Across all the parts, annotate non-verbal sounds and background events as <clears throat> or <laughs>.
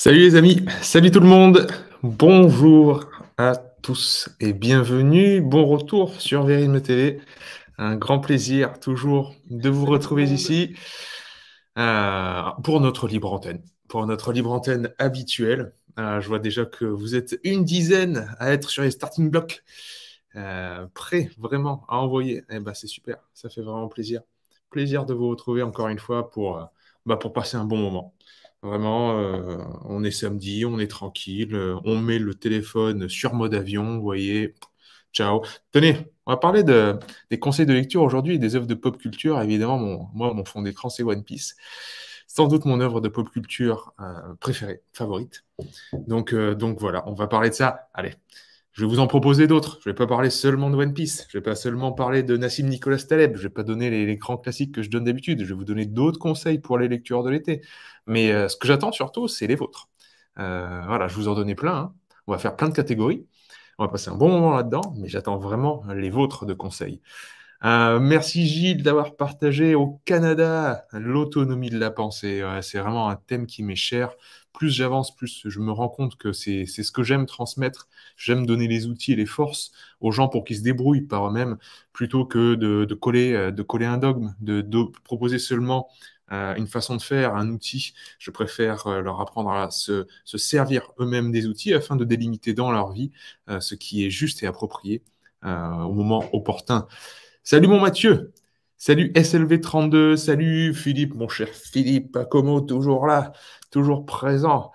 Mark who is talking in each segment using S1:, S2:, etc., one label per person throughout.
S1: Salut les amis, salut tout le monde, bonjour à tous et bienvenue, bon retour sur Vérine TV. Un grand plaisir toujours de vous retrouver ici euh, pour notre libre antenne, pour notre libre antenne habituelle. Euh, je vois déjà que vous êtes une dizaine à être sur les starting blocks, euh, prêts vraiment à envoyer. Eh ben, c'est super, ça fait vraiment plaisir. Plaisir de vous retrouver encore une fois pour, bah, pour passer un bon moment. Vraiment, euh, on est samedi, on est tranquille, euh, on met le téléphone sur mode avion, vous voyez. Ciao. Tenez, on va parler des conseils de lecture aujourd'hui des œuvres de pop culture. Évidemment, moi, mon fond d'écran, c'est One Piece. Sans doute mon œuvre de pop culture euh, préférée, favorite. Donc, donc voilà, on va parler de ça. Allez, je vais vous en proposer d'autres. Je ne vais pas parler seulement de One Piece. Je ne vais pas seulement parler de Nassim Nicolas Taleb. Je ne vais pas donner les, les grands classiques que je donne d'habitude. Je vais vous donner d'autres conseils pour les lectures de l'été. Mais euh, ce que j'attends surtout, c'est les vôtres. Euh, voilà, je vous en donnais plein. Hein. On va faire plein de catégories. On va passer un bon moment là-dedans, mais j'attends vraiment les vôtres de conseils. Euh, merci Gilles d'avoir partagé au Canada l'autonomie de la pensée. c'est vraiment un thème qui m'est cher. Plus j'avance, plus je me rends compte que c'est ce que j'aime transmettre. J'aime donner les outils et les forces aux gens pour qu'ils se débrouillent par eux-mêmes, plutôt que de, coller, de coller un dogme, de proposer seulement euh, une façon de faire, un outil. Je préfère euh, leur apprendre à se, servir eux-mêmes des outils afin de délimiter dans leur vie euh, ce qui est juste et approprié au moment opportun. Salut mon Mathieu, Salut SLV32, salut Philippe, mon cher Philippe, comment toujours là, toujours présent.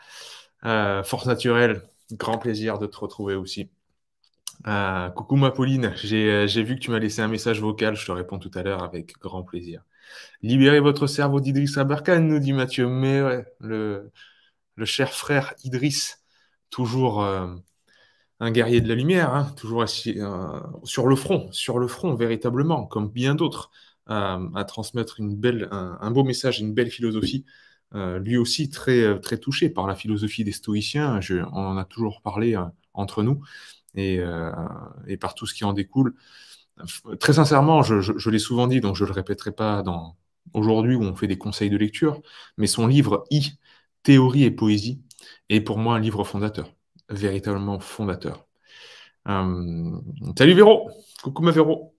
S1: force naturelle, grand plaisir de te retrouver aussi. coucou ma Pauline, j'ai vu que tu m'as laissé un message vocal, je te réponds tout à l'heure avec grand plaisir. Libérez votre cerveau d'Idriss Aberkane, nous dit Mathieu. Mais le, cher frère Idriss, toujours euh, un guerrier de la lumière, hein, toujours assis, euh, sur le front, sur le front véritablement, comme bien d'autres, à transmettre un, beau message, une belle philosophie. Euh, lui aussi très, touché par la philosophie des stoïciens. on en a toujours parlé entre nous et, par tout ce qui en découle très sincèrement, je, l'ai souvent dit, donc je ne le répéterai pas dans aujourd'hui où on fait des conseils de lecture, mais son livre I, Théorie et poésie, est pour moi un livre fondateur, véritablement fondateur. Euh, salut Véro, coucou ma Véro.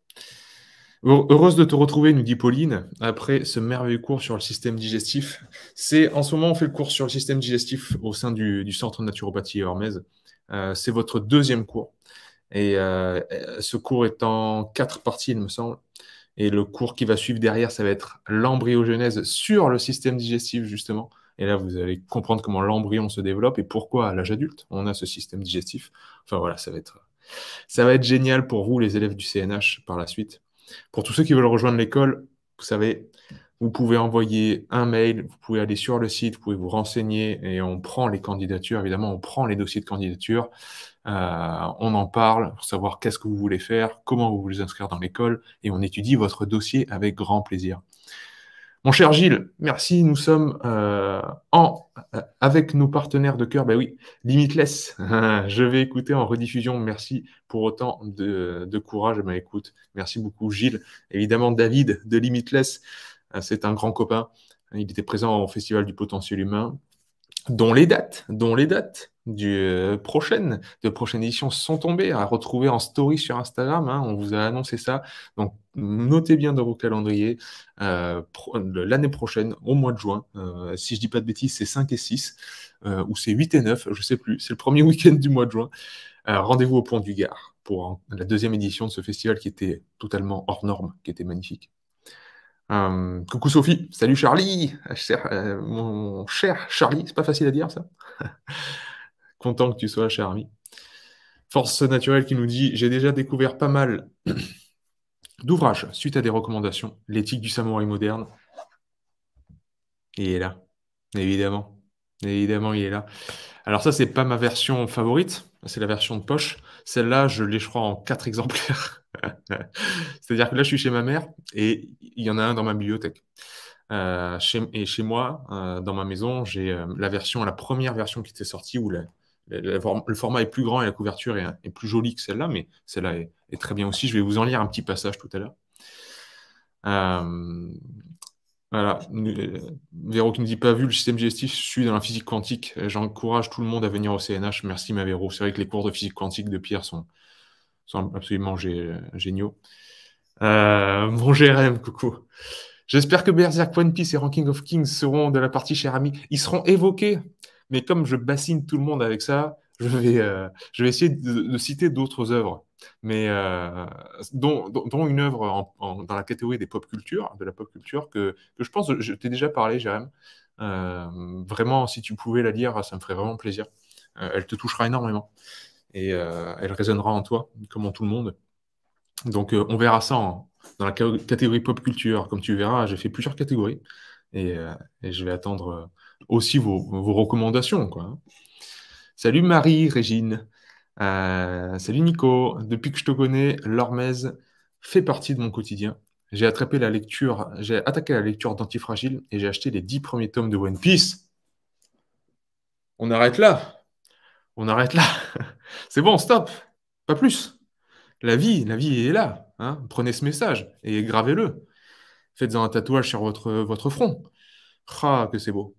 S1: Heureuse de te retrouver, nous dit Pauline, après ce merveilleux cours sur le système digestif. C'est en ce moment on fait le cours sur le système digestif au sein du, centre naturopathie Hermès. Euh, c'est votre deuxième cours. Et euh, euh, ce cours est en quatre parties, il me semble. Et le cours qui va suivre derrière, ça va être l'embryogenèse sur le système digestif, justement. Et là, vous allez comprendre comment l'embryon se développe et pourquoi, à l'âge adulte, on a ce système digestif. Enfin voilà, ça va être, ça va être génial pour vous, les élèves du CNH, par la suite. Pour tous ceux qui veulent rejoindre l'école, vous savez, vous pouvez envoyer un mail, vous pouvez aller sur le site, vous pouvez vous renseigner et on prend les candidatures, évidemment, on prend les dossiers de candidature, euh, on en parle pour savoir qu'est-ce que vous voulez faire, comment vous voulez inscrire dans l'école et on étudie votre dossier avec grand plaisir. Mon cher Gilles, merci. Nous sommes euh, en, euh, avec nos partenaires de cœur. Ben oui, Limitless. <laughs> Je vais écouter en rediffusion. Merci pour autant de, courage. Ben écoute, merci beaucoup Gilles. Évidemment David de Limitless. Euh, c'est un grand copain. Il était présent au Festival du potentiel humain, dont les dates, dont les dates du euh, prochaine, de prochaine édition sont tombées, à retrouver en story sur Instagram. Hein. on vous a annoncé ça. Donc, notez bien dans vos calendriers euh, l'année prochaine, au mois de juin. si je dis pas de bêtises, c'est 5 et 6, ou c'est 8 et 9, je sais plus. C'est le premier <laughs> week-end du mois de juin. Rendez-vous au Pont du Gard pour la deuxième édition de ce festival qui était totalement hors norme, qui était magnifique. Euh, coucou Sophie, salut Charlie, euh, euh, mon cher Charlie, c'est pas facile à dire ça. <laughs> Content que tu sois, cher ami. Force naturelle qui nous dit J'ai déjà découvert pas mal <clears throat> d'ouvrages suite à des recommandations. L'éthique du samouraï moderne. Il est là, évidemment. Évidemment, il est là. Alors, ça, c'est pas ma version favorite, c'est la version de poche. Celle-là, je l'ai, je crois, en quatre <laughs> exemplaires. C'est-à-dire que là, je suis chez ma mère et il y en a un dans ma bibliothèque. Euh, chez, et chez moi, euh, dans ma maison, j'ai euh, la version, la première version qui était sortie où le format est plus grand et la couverture est, plus jolie que celle-là, mais celle-là est, est, très bien aussi. Je vais vous en lire un petit passage tout à l'heure. Voilà. Véro euh, qui ne dit pas vu, le système digestif suis dans la physique quantique. Euh, j'encourage tout le monde à venir au CNH. Merci, ma Véro. C'est vrai que les cours de physique quantique de Pierre sont, absolument géniaux. mon euh, GRM, coucou. J'espère que Berserk, One Piece et Ranking of Kings seront de la partie, cher ami. Ils seront évoqués, mais comme je bassine tout le monde avec ça, je vais, je vais essayer de citer d'autres œuvres mais euh, dont, une œuvre dans la catégorie des pop culture, de la pop culture que, je pense, je t'ai déjà parlé, Jérém. Euh, vraiment, si tu pouvais la lire, ça me ferait vraiment plaisir. Euh, elle te touchera énormément et elle résonnera en toi, comme en tout le monde. Donc, on verra ça dans la catégorie pop culture. Comme tu verras, j'ai fait plusieurs catégories et, je vais attendre aussi vos, recommandations. Salut Marie, Régine. Euh, salut Nico, depuis que je te connais, l'Ormez fait partie de mon quotidien. J'ai attrapé la lecture, j'ai attaqué la lecture d'Antifragile et j'ai acheté les dix premiers tomes de One Piece. On arrête là. On arrête là. <laughs> C'est bon, stop. Pas plus. La vie, la vie est là. Hein. Prenez ce message et gravez-le. Faites-en un tatouage sur votre, votre front. Ah, que c'est beau.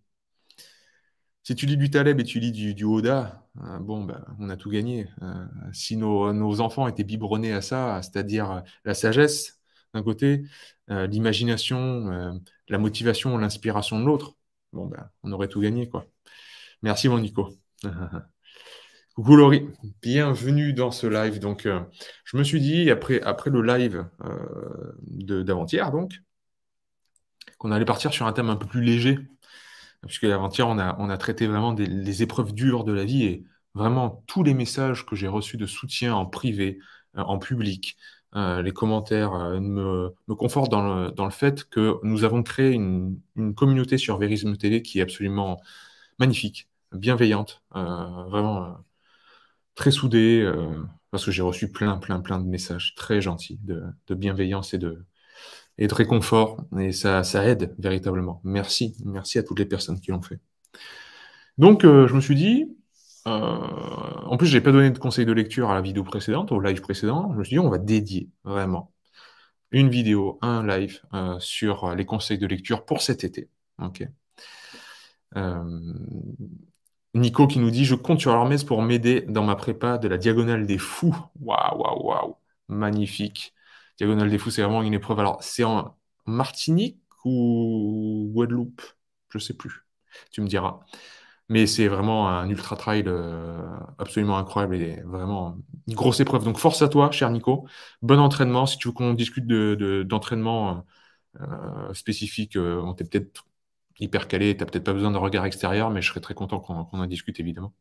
S1: Si tu lis du Taleb et tu lis du, du Oda, Hein, bon, ben, on a tout gagné. Euh, si nos, enfants étaient biberonnés à ça, c'est-à-dire euh, la sagesse d'un côté, euh, l'imagination, la motivation, l'inspiration de l'autre, bon, ben, on aurait tout gagné. quoi. Merci, mon Nico. <laughs> Coucou Laurie, bienvenue dans ce live. Donc, je me suis dit, après, après le live d'avant-hier, donc, qu'on allait partir sur un thème un peu plus léger puisque lavant hier on a, on a traité vraiment des, les épreuves dures de la vie et vraiment tous les messages que j'ai reçus de soutien en privé, euh, en public, euh, les commentaires euh, me, confortent dans le, fait que nous avons créé une, communauté sur Verisme TV qui est absolument magnifique, bienveillante, vraiment très soudée, parce que j'ai reçu plein, plein, plein de messages très gentils de bienveillance et de, et de réconfort. Et ça, ça aide véritablement. Merci. Merci à toutes les personnes qui l'ont fait. Donc, euh, je me suis dit, euh, en plus, je n'ai pas donné de conseils de lecture à la vidéo précédente, au live précédent. Je me suis dit, on va dédier vraiment une vidéo, un live euh, sur les conseils de lecture pour cet été. Ok. Nico qui nous dit Je compte sur l'armée pour m'aider dans ma prépa de la diagonale des fous. Waouh, waouh, waouh. Magnifique. Diagonale des Fous, c'est vraiment une épreuve. Alors, c'est en Martinique ou Guadeloupe Je ne sais plus. Tu me diras. Mais c'est vraiment un ultra trail euh, absolument incroyable et vraiment une grosse épreuve. Donc force à toi, cher Nico. Bon entraînement. Si tu veux qu'on discute d'entraînement euh, spécifique, euh, on t'est peut-être hyper calé, tu n'as peut-être pas besoin d'un regard extérieur, mais je serais très content qu'on en discute évidemment.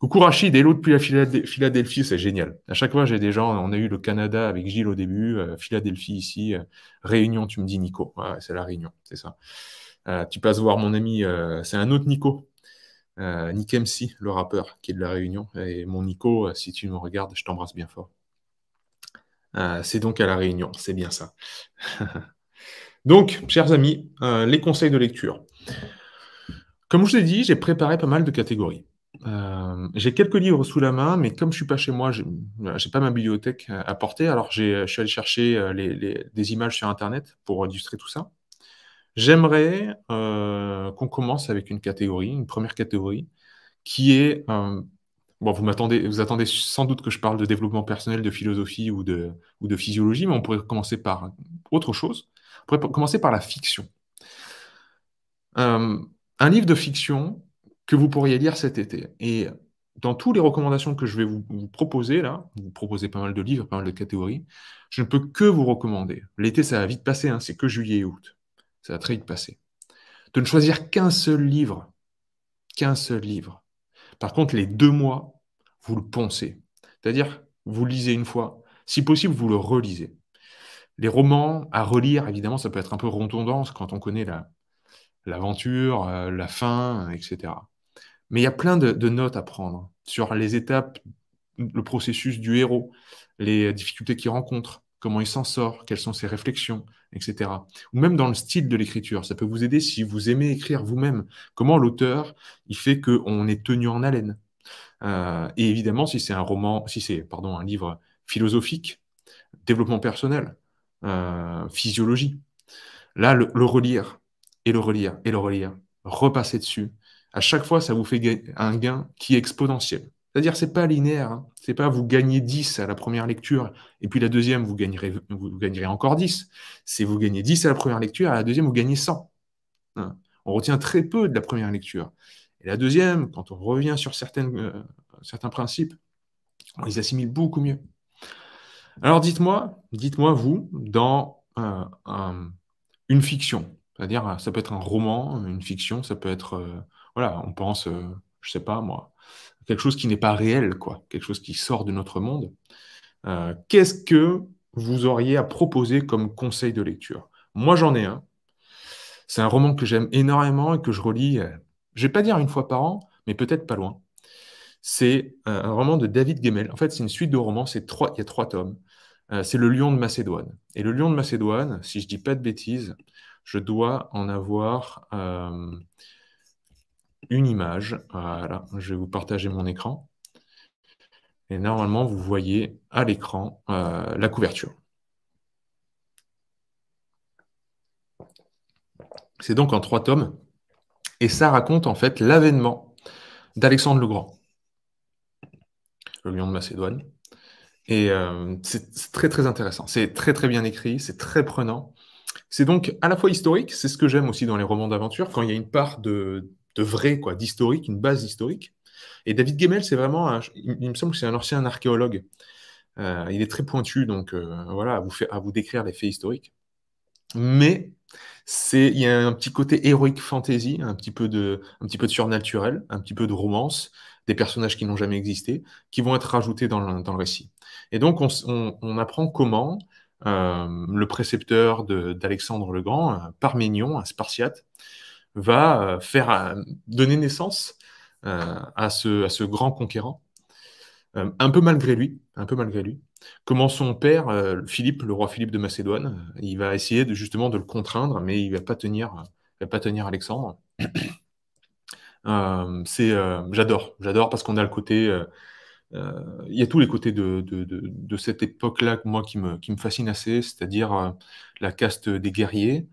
S1: Coucou Rachid, hello depuis la Philadelphie, c'est génial. À chaque fois, j'ai des gens, on a eu le Canada avec Gilles au début, euh, Philadelphie ici, euh, Réunion, tu me dis Nico. c'est la Réunion, c'est ça. Euh, tu passes voir mon ami, c'est un autre Nico, Nick MC, le rappeur qui est de la Réunion. Et mon Nico, si tu me regardes, je t'embrasse bien fort. c'est donc à la Réunion, c'est bien ça. <laughs> donc, chers amis, les conseils de lecture. Comme je vous l'ai dit, j'ai préparé pas mal de catégories. Euh, j'ai quelques livres sous la main, mais comme je suis pas chez moi, j'ai pas ma bibliothèque à porter. Alors je suis allé chercher euh, des images sur Internet pour illustrer tout ça. J'aimerais euh, qu'on commence avec une catégorie, une première catégorie, qui est bon, vous m'attendez, vous attendez sans doute que je parle de développement personnel, de philosophie ou de, ou de physiologie, mais on pourrait commencer par autre chose. On pourrait commencer par la fiction. un livre de fiction, que vous pourriez lire cet été. Et dans toutes les recommandations que je vais vous, proposer, là, vous proposez pas mal de livres, pas mal de catégories, je ne peux que vous recommander. L'été, ça va vite passer, hein, c'est que juillet et août. Ça va très vite passer. De ne choisir qu'un seul livre. Qu'un seul livre. Par contre, les deux mois, vous le pensez C'est-à-dire, vous lisez une fois. Si possible, vous le relisez. Les romans à relire, évidemment, ça peut être un peu rondondance quand on connaît la, l'aventure, euh, la fin, etc. Mais il y a plein de, notes à prendre sur les étapes, le processus du héros, les difficultés qu'il rencontre, comment il s'en sort, quelles sont ses réflexions, etc. Ou même dans le style de l'écriture, ça peut vous aider si vous aimez écrire vous-même. Comment l'auteur, il fait qu'on est tenu en haleine. Euh, et évidemment, si c'est un roman, si c'est pardon un livre philosophique, développement personnel, euh, physiologie. Là, le relire et le relire et le relire, repasser dessus, à chaque fois, ça vous fait un gain qui est exponentiel. C'est-à-dire, c'est pas linéaire. Hein. C'est pas vous gagnez 10 à la première lecture, et puis la deuxième, vous gagnerez, vous gagnerez encore 10. C'est vous gagnez 10 à la première lecture, et à la deuxième, vous gagnez 100. Hein. On retient très peu de la première lecture. Et la deuxième, quand on revient sur certaines, euh, certains principes, on les assimile beaucoup mieux. Alors dites-moi, dites-moi vous, dans euh, une fiction, c'est-à-dire ça peut être un roman, une fiction, ça peut être euh, voilà, on pense, je euh, je sais pas moi, quelque chose qui n'est pas réel, quoi, quelque chose qui sort de notre monde. Euh, qu'est-ce que vous auriez à proposer comme conseil de lecture Moi, j'en ai un. C'est un roman que j'aime énormément et que je relis, je euh, je vais pas dire une fois par an, mais peut-être pas loin. C'est un roman de David Gemmel. En fait, c'est une suite de romans. Trois, il y a trois tomes. c'est Le Lion de Macédoine. Et Le Lion de Macédoine, si je ne dis pas de bêtises, je dois en avoir une image. Voilà, je vais vous partager mon écran. Et normalement, vous voyez à l'écran euh, la couverture. C'est donc en trois tomes. Et ça raconte en fait l'avènement d'Alexandre le Grand, le lion de Macédoine. Et euh, c'est très très intéressant. C'est très très bien écrit, c'est très prenant. C'est donc à la fois historique, c'est ce que j'aime aussi dans les romans d'aventure, quand il y a une part de, de vrai, quoi, d'historique, une base historique. Et David Gemmel, c'est vraiment, un, il me semble que c'est un ancien archéologue. Euh, il est très pointu, donc euh, voilà, à vous, faire, à vous décrire les faits historiques. Mais c'est, il y a un petit côté héroïque fantasy, un petit peu de, un petit peu de surnaturel, un petit peu de romance, des personnages qui n'ont jamais existé, qui vont être rajoutés dans le, récit. Et donc on, apprend comment euh, le précepteur d'Alexandre le Grand, Parménion, un Spartiate, va euh, faire euh, donner naissance euh, à ce, grand conquérant, un peu malgré lui, un peu malgré lui. Comment son père, Philippe, le roi Philippe de Macédoine, il va essayer de, justement de le contraindre, mais il va pas tenir, va pas tenir Alexandre. j'adore j'adore parce qu'on a le côté il y a tous les côtés de, cette époque là moi qui me, qui me fascine assez c'est à dire la caste des guerriers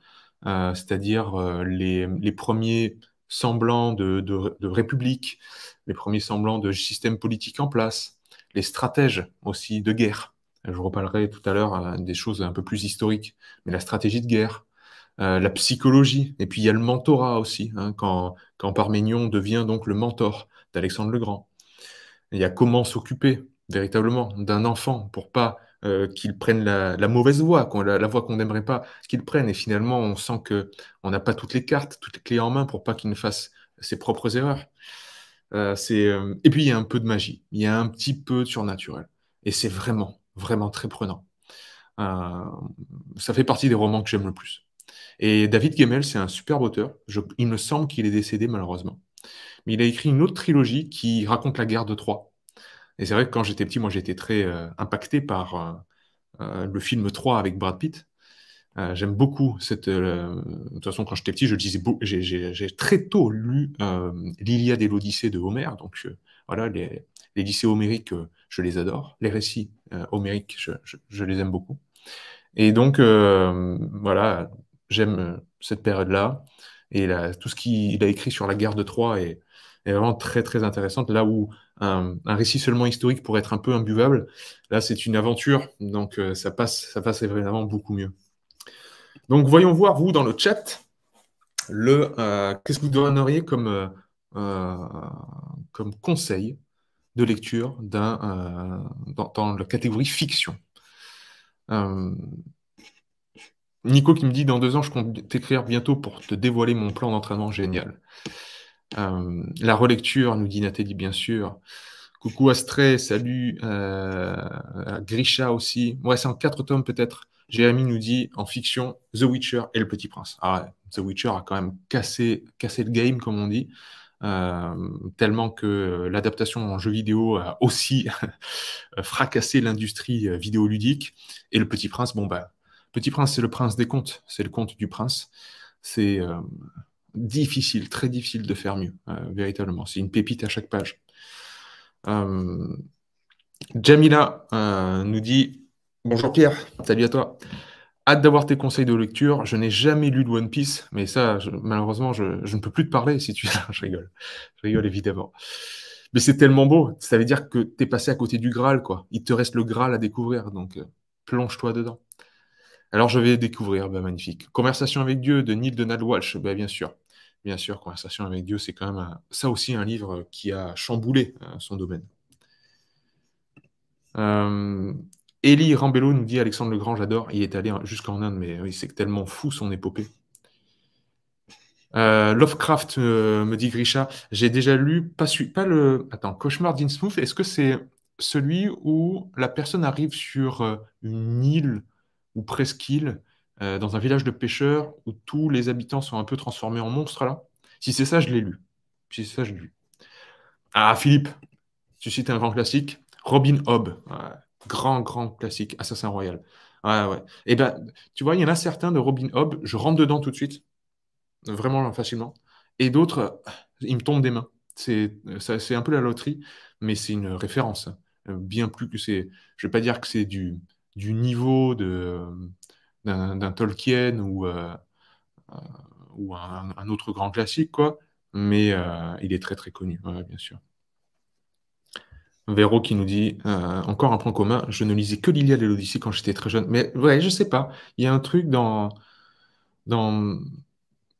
S1: euh, c'est-à-dire euh, les, premiers semblants de, république, les premiers semblants de système politique en place, les stratèges aussi de guerre. Je reparlerai tout à l'heure euh, des choses un peu plus historiques, mais la stratégie de guerre, la psychologie, et puis il y a le mentorat aussi, hein, quand, quand Parménion devient donc le mentor d'Alexandre le Grand. Il y a comment s'occuper véritablement d'un enfant pour pas euh, qu'ils prennent la, mauvaise voie, la, la voie qu'on n'aimerait pas qu'ils prennent. Et finalement, on sent que n'a pas toutes les cartes, toutes les clés en main pour pas qu'ils ne fassent ses propres erreurs. Euh, euh, et puis, il y a un peu de magie, il y a un petit peu de surnaturel. Et c'est vraiment, vraiment très prenant. ça fait partie des romans que j'aime le plus. Et David Gemmel, c'est un superbe auteur. il me semble qu'il est décédé malheureusement. Mais il a écrit une autre trilogie qui raconte la guerre de Troie et c'est vrai que quand j'étais petit, moi, j'étais très euh, impacté par euh, euh, le film 3 avec Brad Pitt. J'aime beaucoup cette. de toute façon, quand j'étais petit, je disais, j'ai très tôt lu l'Iliade et l'Odyssée de Homère. Donc voilà, les, les lycées homériques, je les adore. Les récits homériques, je, les aime beaucoup. Et donc voilà, j'aime cette période-là et tout ce qu'il a écrit sur la guerre de Troie et est vraiment très très intéressante. Là où un, récit seulement historique pourrait être un peu imbuvable, là c'est une aventure, donc euh, ça passe ça passe évidemment beaucoup mieux. Donc voyons voir vous dans le chat le euh, qu'est-ce que vous donneriez comme euh, comme conseil de lecture d'un dans, la catégorie fiction. Nico qui me dit dans deux ans je compte t'écrire bientôt pour te dévoiler mon plan d'entraînement génial. Euh, la relecture, nous dit Nathalie, bien sûr. Coucou Astré, salut euh, Grisha aussi. Moi, c'est en quatre tomes peut-être. Jérémy nous dit en fiction The Witcher et Le Petit Prince. Ah The Witcher a quand même cassé, cassé le game, comme on dit. Euh, tellement que l'adaptation en jeu vidéo a aussi <laughs> fracassé l'industrie vidéoludique. Et le Petit Prince, bon bah, Petit Prince, c'est le prince des contes, c'est le conte du prince. C'est difficile, très difficile de faire mieux, euh, véritablement. C'est une pépite à chaque page. Euh, Jamila euh, nous dit Bonjour Pierre, salut à toi. Hâte d'avoir tes conseils de lecture. Je n'ai jamais lu de One Piece, mais ça, malheureusement, je, ne peux plus te parler si tu. <laughs> je rigole. Je rigole évidemment. Mais c'est tellement beau. Ça veut dire que tu es passé à côté du Graal, quoi. Il te reste le Graal à découvrir, donc plonge-toi dedans. Alors je vais découvrir, bah, magnifique. Conversation avec Dieu de Neil Donald Walsh, bah, bien sûr bien sûr, Conversation avec Dieu, c'est quand même ça aussi un livre qui a chamboulé hein, son domaine. Euh, Elie Rambello nous dit Alexandre le Grand, j'adore, il est allé jusqu'en Inde, mais c'est tellement fou son épopée. Euh, Lovecraft, euh, me dit Grisha, j'ai déjà lu, pas, pas le. Attends, Cauchemar d'Innsmouth, est-ce que c'est celui où la personne arrive sur une île ou presqu'île euh, dans un village de pêcheurs où tous les habitants sont un peu transformés en monstres là. Si c'est ça, je l'ai lu. Si c'est ça, je l'ai lu. Ah, Philippe, tu cites un grand classique. Robin Hobb, grand, grand classique, Assassin Royal. Ouais, ouais. Et eh ben, tu vois, il y en a certains de Robin Hobb, je rentre dedans tout de suite, vraiment facilement. Et d'autres, euh, ils me tombent des mains. Euh, c'est, un peu la loterie, mais c'est une référence. Bien plus que c'est. Je vais pas dire que c'est du, du niveau de, d'un Tolkien ou, euh, euh, ou un, autre grand classique, quoi. Mais euh, il est très très connu, bien sûr. Véro qui nous dit encore un point commun, je ne lisais que l'Iliade et l'Odyssée quand j'étais très jeune. Mais ouais, je sais pas. Il y a un truc dans. dans...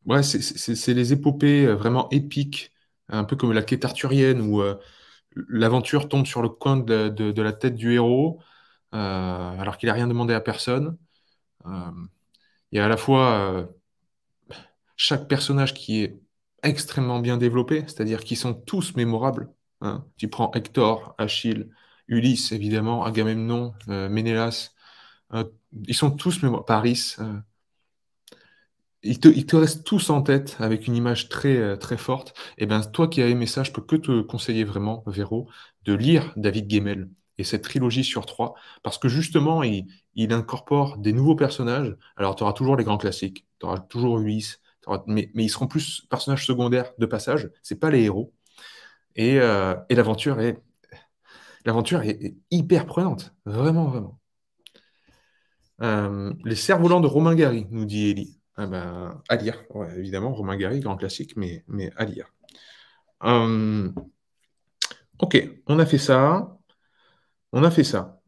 S1: Ouais, c'est les épopées vraiment épiques, un peu comme la quête arthurienne où l'aventure tombe sur le coin de, la tête du héros, alors qu'il n'a rien demandé à personne il y a à la fois euh, chaque personnage qui est extrêmement bien développé, c'est-à-dire qu'ils sont tous mémorables. Hein. Tu prends Hector, Achille, Ulysse, évidemment, Agamemnon, euh, Ménélas, euh, ils sont tous mémorables. Paris, ils, te, ils, restent tous en tête avec une image très, très forte. Et eh bien, toi qui as aimé ça, je peux que te conseiller vraiment, Véro, de lire David Gemmel et cette trilogie sur trois, parce que justement, il, il incorpore des nouveaux personnages. Alors, tu auras toujours les grands classiques, tu auras toujours Ulysse, Mais, ils seront plus personnages secondaires de passage, c'est pas les héros. Et, euh, l'aventure est hyper prenante, vraiment, vraiment. Euh, les cerfs-volants de Romain Gary, nous dit Ellie. Ah ben, à lire, évidemment, Romain Gary, grand classique, mais, à lire. Euh, ok, on a fait ça. On a fait ça.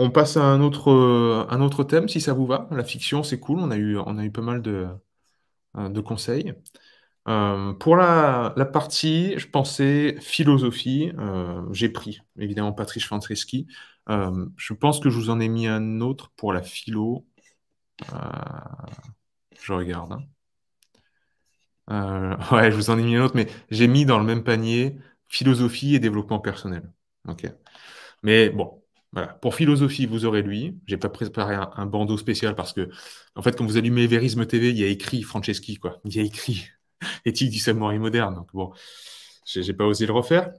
S1: On passe à un autre, euh, un autre thème, si ça vous va. La fiction, c'est cool. On a eu, on a eu pas mal de, euh, de conseils. Euh, pour la, partie, je pensais philosophie. J'ai pris, évidemment, Patrice Fantreski. je pense que je vous en ai mis un autre pour la philo. je regarde. Hein. <laughs> ouais, je vous en ai mis un autre, mais j'ai mis dans le même panier philosophie et développement personnel. Ok. Mais bon, voilà. Pour philosophie, vous aurez lui. J'ai pas préparé un, bandeau spécial parce que, en fait, quand vous allumez Vérisme TV, il y a écrit Franceschi, quoi. Il y a écrit <laughs> Éthique du samouraï moderne. Donc bon, j'ai pas osé le refaire.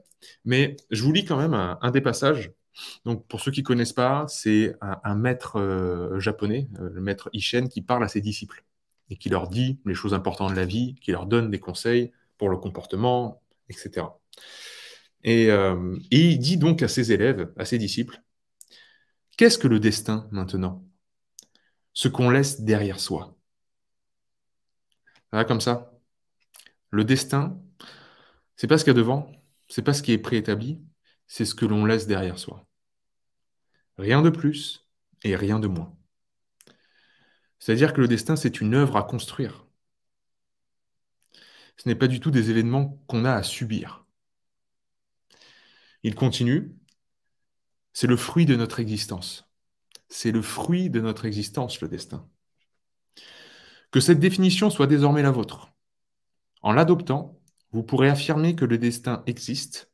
S1: Mais je vous lis quand même un, des passages. Donc pour ceux qui connaissent pas, c'est un, maître euh, japonais, euh, le maître Ishen, qui parle à ses disciples et qui leur dit les choses importantes de la vie, qui leur donne des conseils pour le comportement, etc. Euh, et il dit donc à ses élèves, à ses disciples, Qu'est-ce que le destin maintenant Ce qu'on laisse derrière soi. Voilà, comme ça. Le destin, c'est pas ce qu'il y a devant, c'est pas ce qui est préétabli, c'est ce que l'on laisse derrière soi. Rien de plus et rien de moins. C'est-à-dire que le destin, c'est une œuvre à construire. Ce n'est pas du tout des événements qu'on a à subir. Il continue. C'est le fruit de notre existence. C'est le fruit de notre existence, le destin. Que cette définition soit désormais la vôtre. En l'adoptant, vous pourrez affirmer que le destin existe,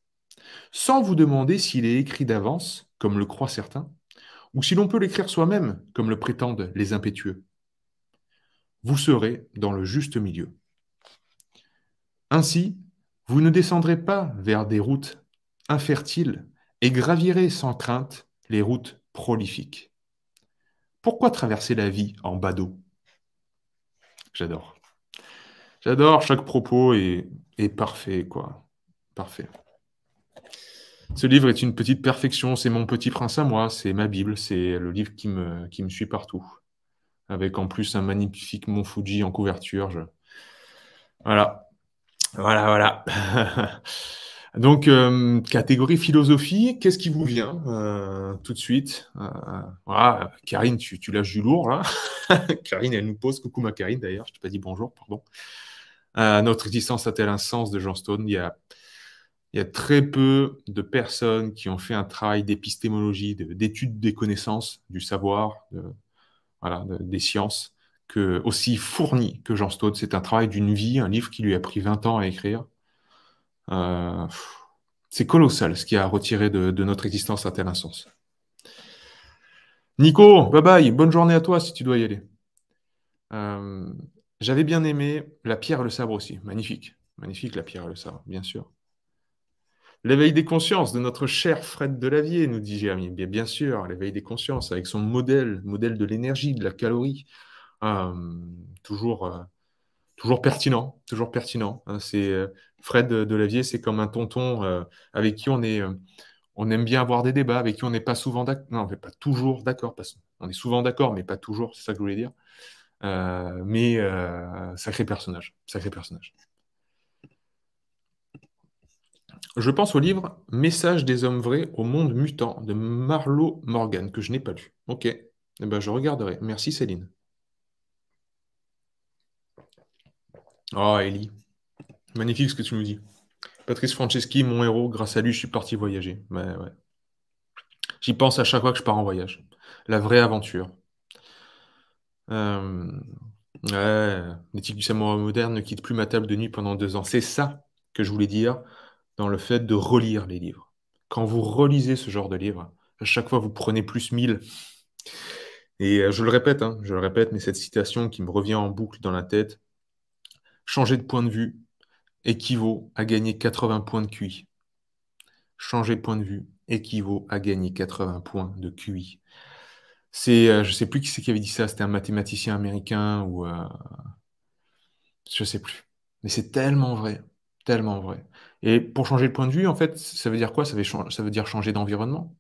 S1: sans vous demander s'il est écrit d'avance, comme le croient certains, ou si l'on peut l'écrire soi-même, comme le prétendent les impétueux. Vous serez dans le juste milieu. Ainsi, vous ne descendrez pas vers des routes infertiles et gravirait sans crainte les routes prolifiques. Pourquoi traverser la vie en badaud J'adore. J'adore, chaque propos est, est parfait, quoi. Parfait. Ce livre est une petite perfection, c'est mon petit prince à moi, c'est ma Bible, c'est le livre qui me, qui me suit partout. Avec en plus un magnifique Mont Fuji en couverture. Voilà. Voilà, voilà. <laughs> Donc, euh, catégorie philosophie, qu'est-ce qui vous vient euh, tout de suite euh, Karine, tu, tu, lâches du lourd là. <laughs> Karine, elle nous pose, coucou ma Karine d'ailleurs, je t'ai pas dit bonjour, pardon. notre existence a-t-elle un sens de Jean Stone il y, a, très peu de personnes qui ont fait un travail d'épistémologie, d'étude des connaissances, du savoir, des sciences, que, aussi fourni que Jean Stone. C'est un travail d'une vie, un livre qui lui a pris 20 ans à écrire euh, c'est colossal ce qui a retiré de, notre existence à tel sens. Nico, bye bye, bonne journée à toi si tu dois y aller. Euh, j'avais bien aimé la pierre et le sabre aussi, magnifique, magnifique la pierre et le sabre, bien sûr. L'éveil des consciences de notre cher Fred Delavier, nous dit Jérémy. Bien, sûr, l'éveil des consciences avec son modèle, modèle de l'énergie, de la calorie, euh, toujours, toujours pertinent, toujours pertinent. Hein. c'est Fred Delavier, c'est comme un tonton euh, avec qui on est, euh, on aime bien avoir des débats, avec qui on n'est pas souvent d'accord, non, n'est pas toujours d'accord, on est souvent d'accord, mais pas toujours, c'est ça que je voulais dire. Euh, mais sacré personnage, sacré personnage. Je pense au livre Message des hommes vrais au monde mutant de Marlowe Morgan, que je n'ai pas lu. Ok, eh ben, je regarderai. Merci Céline. Oh, Ellie. Magnifique ce que tu nous dis. Patrice Franceschi, mon héros, grâce à lui, je suis parti voyager. J'y pense à chaque fois que je pars en voyage. La vraie aventure. Euh, l'éthique du samouraï moderne ne quitte plus ma table de nuit pendant deux ans. C'est ça que je voulais dire dans le fait de relire les livres. Quand vous relisez ce genre de livre, à chaque fois vous prenez plus mille. Et euh, je le répète, hein, je le répète, mais cette citation qui me revient en boucle dans la tête, changer de point de vue, équivaut à gagner 80 points de QI. Changer de point de vue équivaut à gagner 80 points de QI. C'est, euh, je ne sais plus qui c'est qui avait dit ça, c'était un mathématicien américain ou... Euh, je ne sais plus. Mais c'est tellement vrai, tellement vrai. Et pour changer de point de vue, en fait, ça veut dire quoi ça veut, ça veut dire changer d'environnement.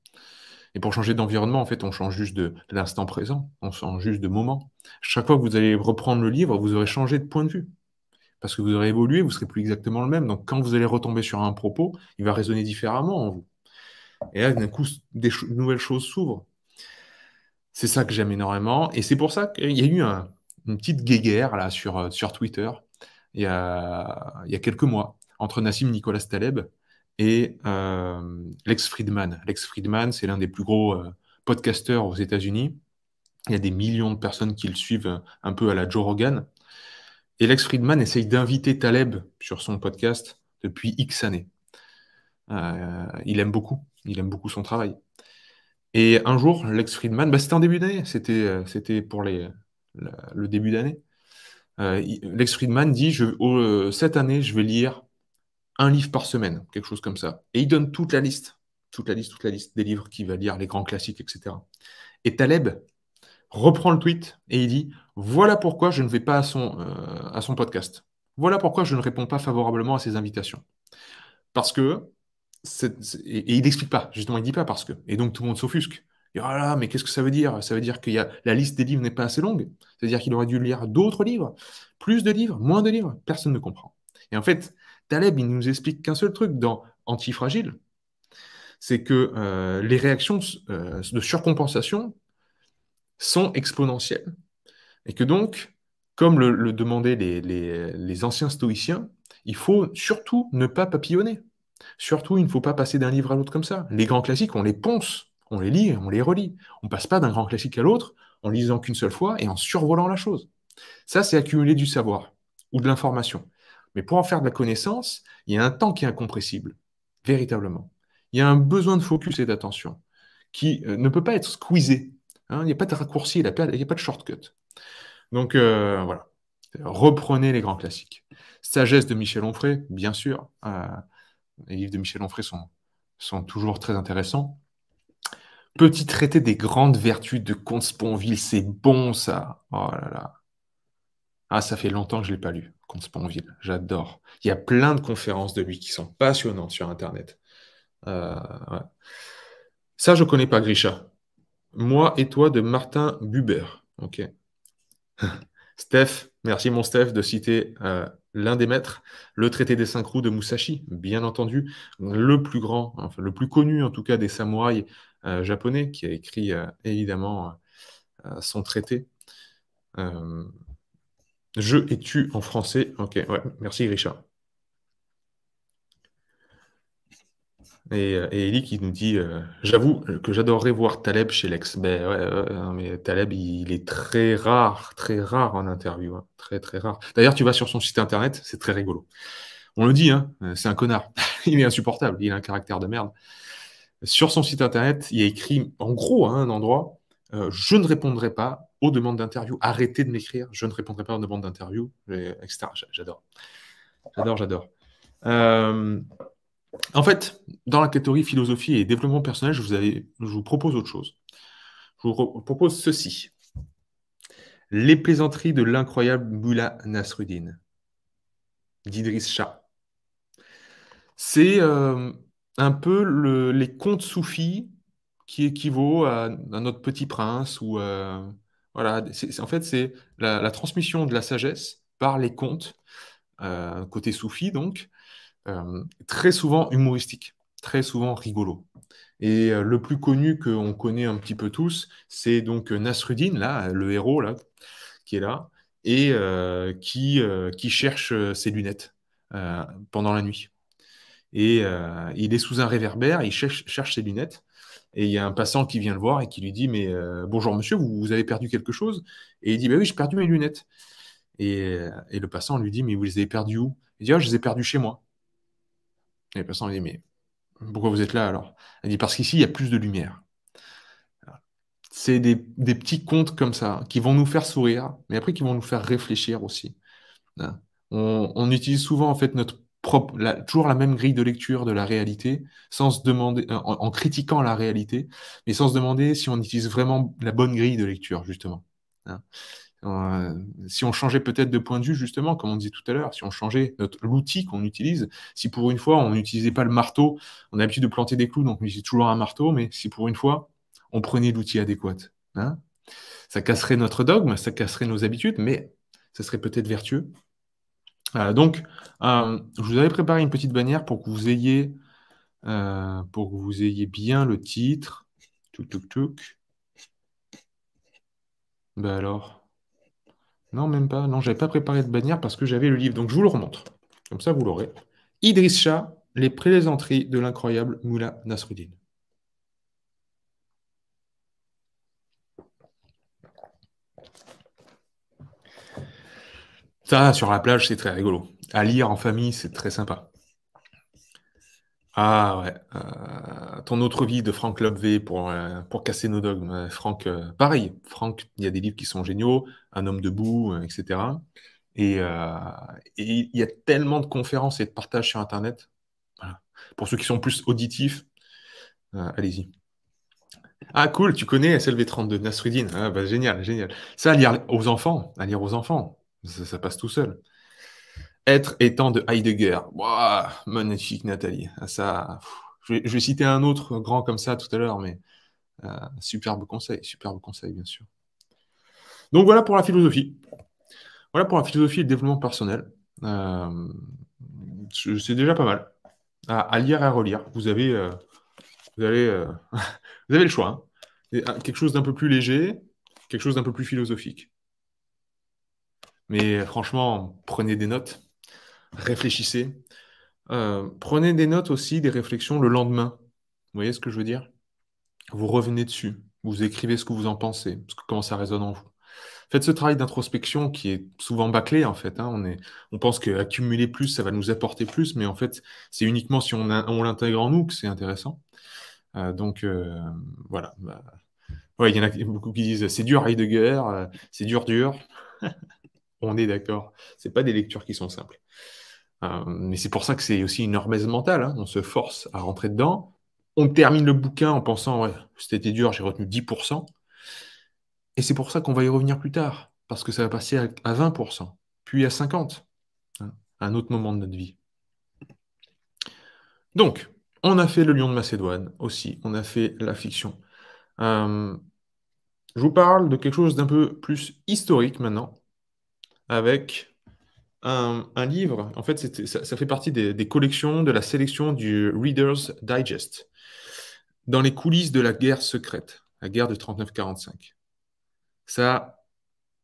S1: Et pour changer d'environnement, en fait, on change juste de l'instant présent, on change juste de moment. Chaque fois que vous allez reprendre le livre, vous aurez changé de point de vue parce que vous aurez évolué, vous serez plus exactement le même. Donc quand vous allez retomber sur un propos, il va résonner différemment en vous. Et là, d'un coup, des nouvelles choses s'ouvrent. C'est ça que j'aime énormément. Et c'est pour ça qu'il y a eu une petite guéguerre là, sur, euh, sur Twitter il y, a, quelques mois entre Nassim Nicolas Taleb et euh, Lex Friedman. Lex Friedman, c'est l'un des plus gros euh, podcasteurs aux États-Unis. Il y a des millions de personnes qui le suivent un peu à la Joe Rogan. Et Lex Friedman essaye d'inviter Taleb sur son podcast depuis X années. Euh, il aime beaucoup, il aime beaucoup son travail. Et un jour, Lex Friedman, bah, c'était en début d'année, c'était euh, pour le, début d'année. Euh, Lex Friedman dit oh, euh, Cette année, je vais lire un livre par semaine, quelque chose comme ça. Et il donne toute la liste, toute la liste, toute la liste des livres qu'il va lire, les grands classiques, etc. Et Taleb reprend le tweet et il dit voilà pourquoi je ne vais pas euh, à son, podcast. Voilà pourquoi je ne réponds pas favorablement à ses invitations. Parce que, et, il n'explique pas, justement, il ne dit pas parce que. Et donc tout le monde s'offusque. Et voilà, oh mais qu'est-ce que ça veut dire Ça veut dire que y a, la liste des livres n'est pas assez longue. C'est-à-dire qu'il aurait dû lire d'autres livres, plus de livres, moins de livres. Personne ne comprend. Et en fait, Taleb, il ne nous explique qu'un seul truc dans Antifragile, c'est que euh, les réactions euh, de surcompensation sont exponentielles et que donc, comme le, demandaient les, anciens stoïciens, il faut surtout ne pas papillonner. Surtout, il ne faut pas passer d'un livre à l'autre comme ça. Les grands classiques, on les ponce, on les lit, on les relit. On ne passe pas d'un grand classique à l'autre en lisant qu'une seule fois et en survolant la chose. Ça, c'est accumuler du savoir ou de l'information. Mais pour en faire de la connaissance, il y a un temps qui est incompressible, véritablement. Il y a un besoin de focus et d'attention qui euh, ne peut pas être squeezé. Hein. il n'y a pas de raccourci, il n'y a, pas de shortcut. Donc euh, voilà, reprenez les grands classiques. Sagesse de Michel Onfray, bien sûr. Euh, les livres de Michel Onfray sont, sont toujours très intéressants. Petit traité des grandes vertus de Comte Sponville, c'est bon ça. Oh là là. Ah, ça fait longtemps que je ne l'ai pas lu, Comte Sponville. J'adore. Il y a plein de conférences de lui qui sont passionnantes sur Internet. Euh, ça, je ne connais pas Grisha. Moi et toi de Martin Buber. Ok. Steph, merci mon Steph de citer euh, l'un des maîtres, le traité des cinq roues de Musashi, bien entendu, le plus grand, le plus connu en tout cas des samouraïs euh, japonais, qui a écrit euh, évidemment son traité. je et tu en français. Ok, merci Richard. Et, euh, et Eli qui nous dit euh, J'avoue euh, que j'adorerais voir Taleb chez Lex. Ben, ouais, mais Taleb, il, est très rare, très rare en interview. Hein. Très, très rare. D'ailleurs, tu vas sur son site internet, c'est très rigolo. On le dit, hein, c'est un connard. <laughs> il est insupportable, il a un caractère de merde. Sur son site internet, il y a écrit, en gros, hein, un endroit Je ne répondrai pas aux demandes d'interview. Arrêtez de m'écrire, je ne répondrai pas aux demandes d'interview, etc. J'adore. J'adore, j'adore. Euh, en fait, dans la catégorie philosophie et développement personnel, je vous, propose autre chose. Je vous propose ceci. Les plaisanteries de l'incroyable Bula Nasruddin d'Idriss Shah. C'est euh, un peu les contes soufis qui équivaut à, un notre petit prince ou euh, voilà. en fait, c'est la, transmission de la sagesse par les contes, euh, côté soufi donc, euh, très souvent humoristique, très souvent rigolo. Et euh, le plus connu qu'on connaît un petit peu tous, c'est donc euh, Nasruddin, là, le héros, là, qui est là, et qui, qui cherche ses lunettes pendant la nuit. Et il est sous un réverbère, il cherche, ses lunettes. Et il y a un passant qui vient le voir et qui lui dit Mais bonjour monsieur, vous, avez perdu quelque chose Et il dit Bah oui, j'ai perdu mes lunettes. Et, et, le passant lui dit Mais vous les avez perdu où Il dit ah, je les ai perdues chez moi. Et personnes personne dit, mais pourquoi vous êtes là alors Elle dit, parce qu'ici, il y a plus de lumière. C'est des, petits contes comme ça qui vont nous faire sourire, mais après qui vont nous faire réfléchir aussi. Hein on, utilise souvent en fait notre propre, toujours la même grille de lecture de la réalité, sans se demander, euh, en, critiquant la réalité, mais sans se demander si on utilise vraiment la bonne grille de lecture justement. Hein euh, si on changeait peut-être de point de vue, justement, comme on disait tout à l'heure, si on changeait l'outil qu'on utilise, si pour une fois on n'utilisait pas le marteau, on a l'habitude de planter des clous, donc on utilise toujours un marteau, mais si pour une fois on prenait l'outil adéquat, hein, ça casserait notre dogme, ça casserait nos habitudes, mais ça serait peut-être vertueux. Voilà, donc, euh, je vous avais préparé une petite bannière pour que vous ayez, euh, pour que vous ayez bien le titre. Ben alors. Non, même pas. Non, j'avais pas préparé de bannière parce que j'avais le livre. Donc, je vous le remontre. Comme ça, vous l'aurez. Idriss Shah, Les plaisanteries de l'incroyable Moula Nasruddin. Ça, sur la plage, c'est très rigolo. À lire en famille, c'est très sympa. Ah ouais, euh, ton autre vie de Franck Love pour, euh, pour casser nos dogmes. Euh, Franck, pareil, Franck, il y a des livres qui sont géniaux, Un homme debout, etc. Et il y a tellement de conférences et de partages sur Internet. Pour ceux qui sont plus auditifs, allez-y. Ah cool, tu connais SLV32, Nasruddin. Ah, bah, génial, génial. Ça, à lire aux enfants, à lire aux enfants, ça passe tout seul. Être étant de Heidegger. magnifique Nathalie. Ah, ça, je, vais, citer un autre grand comme ça tout à l'heure, mais euh, superbe conseil, superbe conseil bien sûr. Donc voilà pour la philosophie. Voilà pour la philosophie et le développement personnel. Euh, c'est déjà pas mal à, lire et à relire. Vous avez, euh, vous <laughs> vous avez le choix. Hein. quelque chose d'un peu plus léger, quelque chose d'un peu plus philosophique. Mais franchement, prenez des notes réfléchissez. Euh, prenez des notes aussi, des réflexions le lendemain. Vous voyez ce que je veux dire Vous revenez dessus, vous écrivez ce que vous en pensez, comment ça résonne en vous. Faites ce travail d'introspection qui est souvent bâclé en fait. Hein. On, est, on pense qu'accumuler plus, ça va nous apporter plus, mais en fait, c'est uniquement si on, l'intègre en nous que c'est intéressant. Euh, donc euh, voilà. Bah, il y en a beaucoup qui disent c'est dur Heidegger, c'est dur dur. <laughs> on est d'accord. C'est pas des lectures qui sont simples. Euh, mais c'est pour ça que c'est aussi une hormèse mentale. Hein. On se force à rentrer dedans. On termine le bouquin en pensant, ouais, c'était dur, j'ai retenu 10%. Et c'est pour ça qu'on va y revenir plus tard, parce que ça va passer à 20%, puis à 50%, à hein. un autre moment de notre vie. Donc, on a fait le lion de Macédoine aussi, on a fait la fiction. Euh, je vous parle de quelque chose d'un peu plus historique maintenant, avec un, livre, en fait, ça, fait partie des, collections de la sélection du Reader's Digest, dans les coulisses de la guerre secrète, la guerre de 39-45. Ça,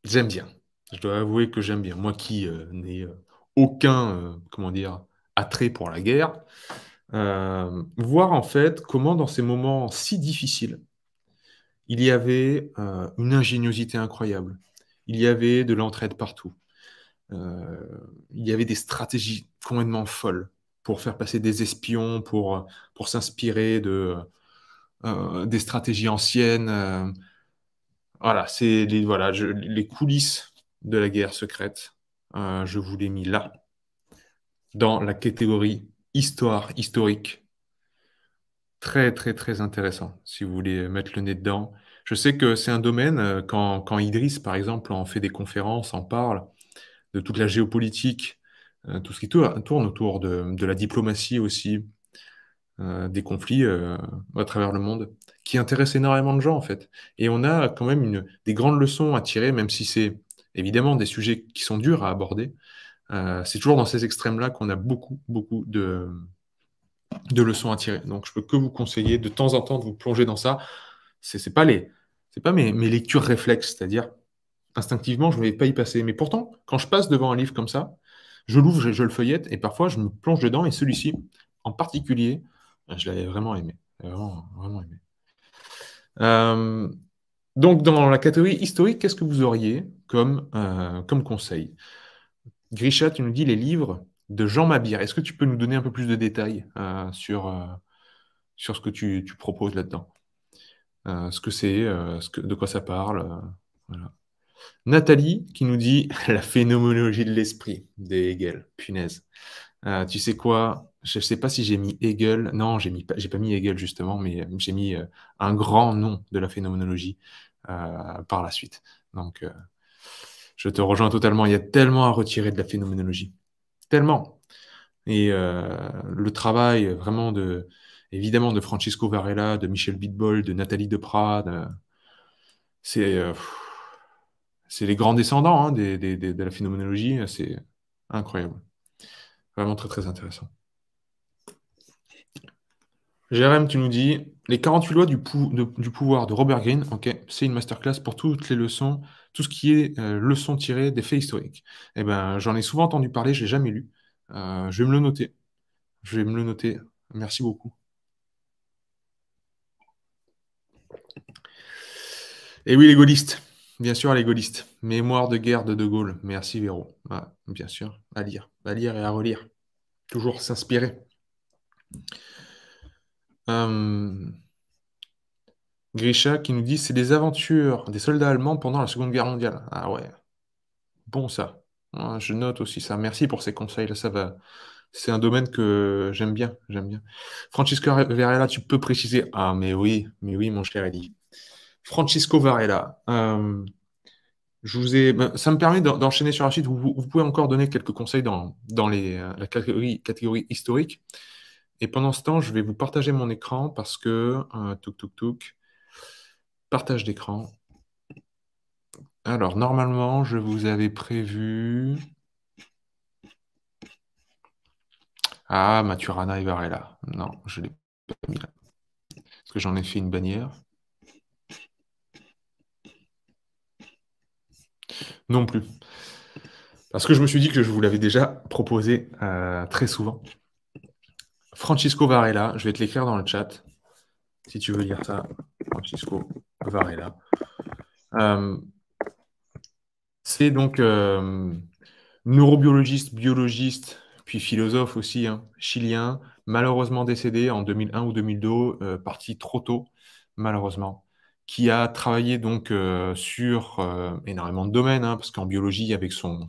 S1: j'aime bien. Je dois avouer que j'aime bien. Moi qui euh, n'ai euh, aucun, euh, comment dire, attrait pour la guerre, voir en fait comment dans ces moments si difficiles, il y avait une ingéniosité incroyable, il y avait de l'entraide partout, euh, il y avait des stratégies complètement folles pour faire passer des espions, pour, euh, pour s'inspirer de, euh, des stratégies anciennes. voilà, c'est les, voilà, les coulisses de la guerre secrète. je vous l'ai mis là, dans la catégorie histoire historique. Très, très, très intéressant, si vous voulez mettre le nez dedans. Je sais que c'est un domaine, quand, quand Idriss, par exemple, en fait des conférences, en parle, de toute la géopolitique, euh, tout ce qui tourne autour de, la diplomatie aussi, euh, des conflits euh, à travers le monde, qui intéressent énormément de gens en fait. Et on a quand même des grandes leçons à tirer, même si c'est évidemment des sujets qui sont durs à aborder. c'est toujours dans ces extrêmes-là qu'on a beaucoup, beaucoup de, de leçons à tirer. Donc je peux que vous conseiller de temps en temps de vous plonger dans ça. C'est pas les, c'est pas mes lectures réflexes, c'est-à-dire instinctivement, je ne vais pas y passer. Mais pourtant, quand je passe devant un livre comme ça, je l'ouvre, je, le feuillette, et parfois je me plonge dedans, et celui-ci, en particulier, euh, je l'avais vraiment aimé. Vraiment, aimé. Euh, donc, dans la catégorie historique, qu'est-ce que vous auriez comme, euh, comme conseil Grisha, tu nous dis les livres de Jean Mabir. Est-ce que tu peux nous donner un peu plus de détails sur, sur ce que tu, proposes là-dedans ce que c'est, de quoi ça parle voilà. Nathalie qui nous dit <laughs> la phénoménologie de l'esprit de Hegel. Punaise. Euh, tu sais quoi Je ne sais pas si j'ai mis Hegel. Non, j'ai mis, pas mis Hegel justement, mais euh, j'ai mis euh, un grand nom de la phénoménologie par la suite. Donc, je te rejoins totalement. Il y a tellement à retirer de la phénoménologie, tellement. Et le travail vraiment de, évidemment, de Francisco Varela, de Michel Bitbol, de Nathalie Deprade, c'est c'est les grands descendants hein, de la phénoménologie. C'est incroyable. Vraiment très, très intéressant. Jérém, tu nous dis les 48 lois du, du pouvoir de Robert Greene. c'est une masterclass pour toutes les leçons, tout ce qui est euh, leçons tirées des faits historiques. Eh ben, j'en ai souvent entendu parler, je l'ai jamais lu. Euh, je vais me le noter. Je vais me le noter. Merci beaucoup. Et oui, les gaullistes. Bien sûr, les gaullistes. Mémoire de guerre de De Gaulle. Merci, Véro. Ah, bien sûr, à lire. À lire et à relire. Toujours s'inspirer. Hum. Grisha qui nous dit c'est des aventures des soldats allemands pendant la Seconde Guerre mondiale. Ah ouais. Bon, ça. Je note aussi ça. Merci pour ces conseils. ça va. C'est un domaine que j'aime bien. J'aime bien. Francisco tu peux préciser. Ah, mais oui, mais oui, mon cher Eddy. Francisco Varela. Euh, je vous ai, ben, ça me permet d'enchaîner sur la suite. Vous, pouvez encore donner quelques conseils dans, les, euh, la catégorie, historique. Et pendant ce temps, je vais vous partager mon écran parce que. touc, euh, touc, Partage d'écran. Alors, normalement, je vous avais prévu. Ah, Maturana et Varela. Non, je ne l'ai pas mis là. Parce que j'en ai fait une bannière. Non plus. Parce que je me suis dit que je vous l'avais déjà proposé euh, très souvent. Francisco Varela, je vais te l'écrire dans le chat, si tu veux lire ça. Francisco Varela. Euh, c'est donc euh, neurobiologiste, biologiste, puis philosophe aussi, hein, chilien, malheureusement décédé en 2001 ou 2002, parti trop tôt, malheureusement qui a travaillé donc euh, sur euh, énormément de domaines, hein, parce qu'en biologie, avec son,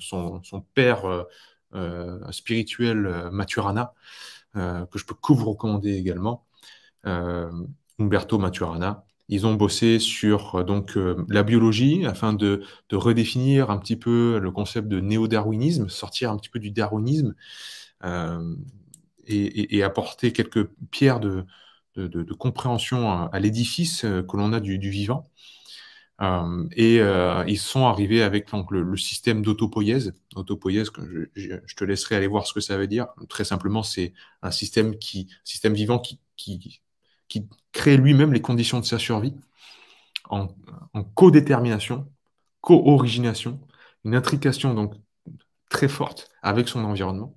S1: père euh, spirituel Maturana, que je peux que vous recommander également, Umberto Maturana, ils ont bossé sur donc la biologie afin de, redéfinir un petit peu le concept de néo-darwinisme, sortir un petit peu du darwinisme et, apporter quelques pierres de, de, compréhension à, l'édifice euh, que l'on a du, vivant. Euh, et euh, ils sont arrivés avec le, système d'autopoïèse. Autopoïèse, je, je, te laisserai aller voir ce que ça veut dire. Très simplement, c'est un système, qui, système vivant qui, qui, crée lui-même les conditions de sa survie en, en codétermination, co-origination, une intrication donc très forte avec son environnement.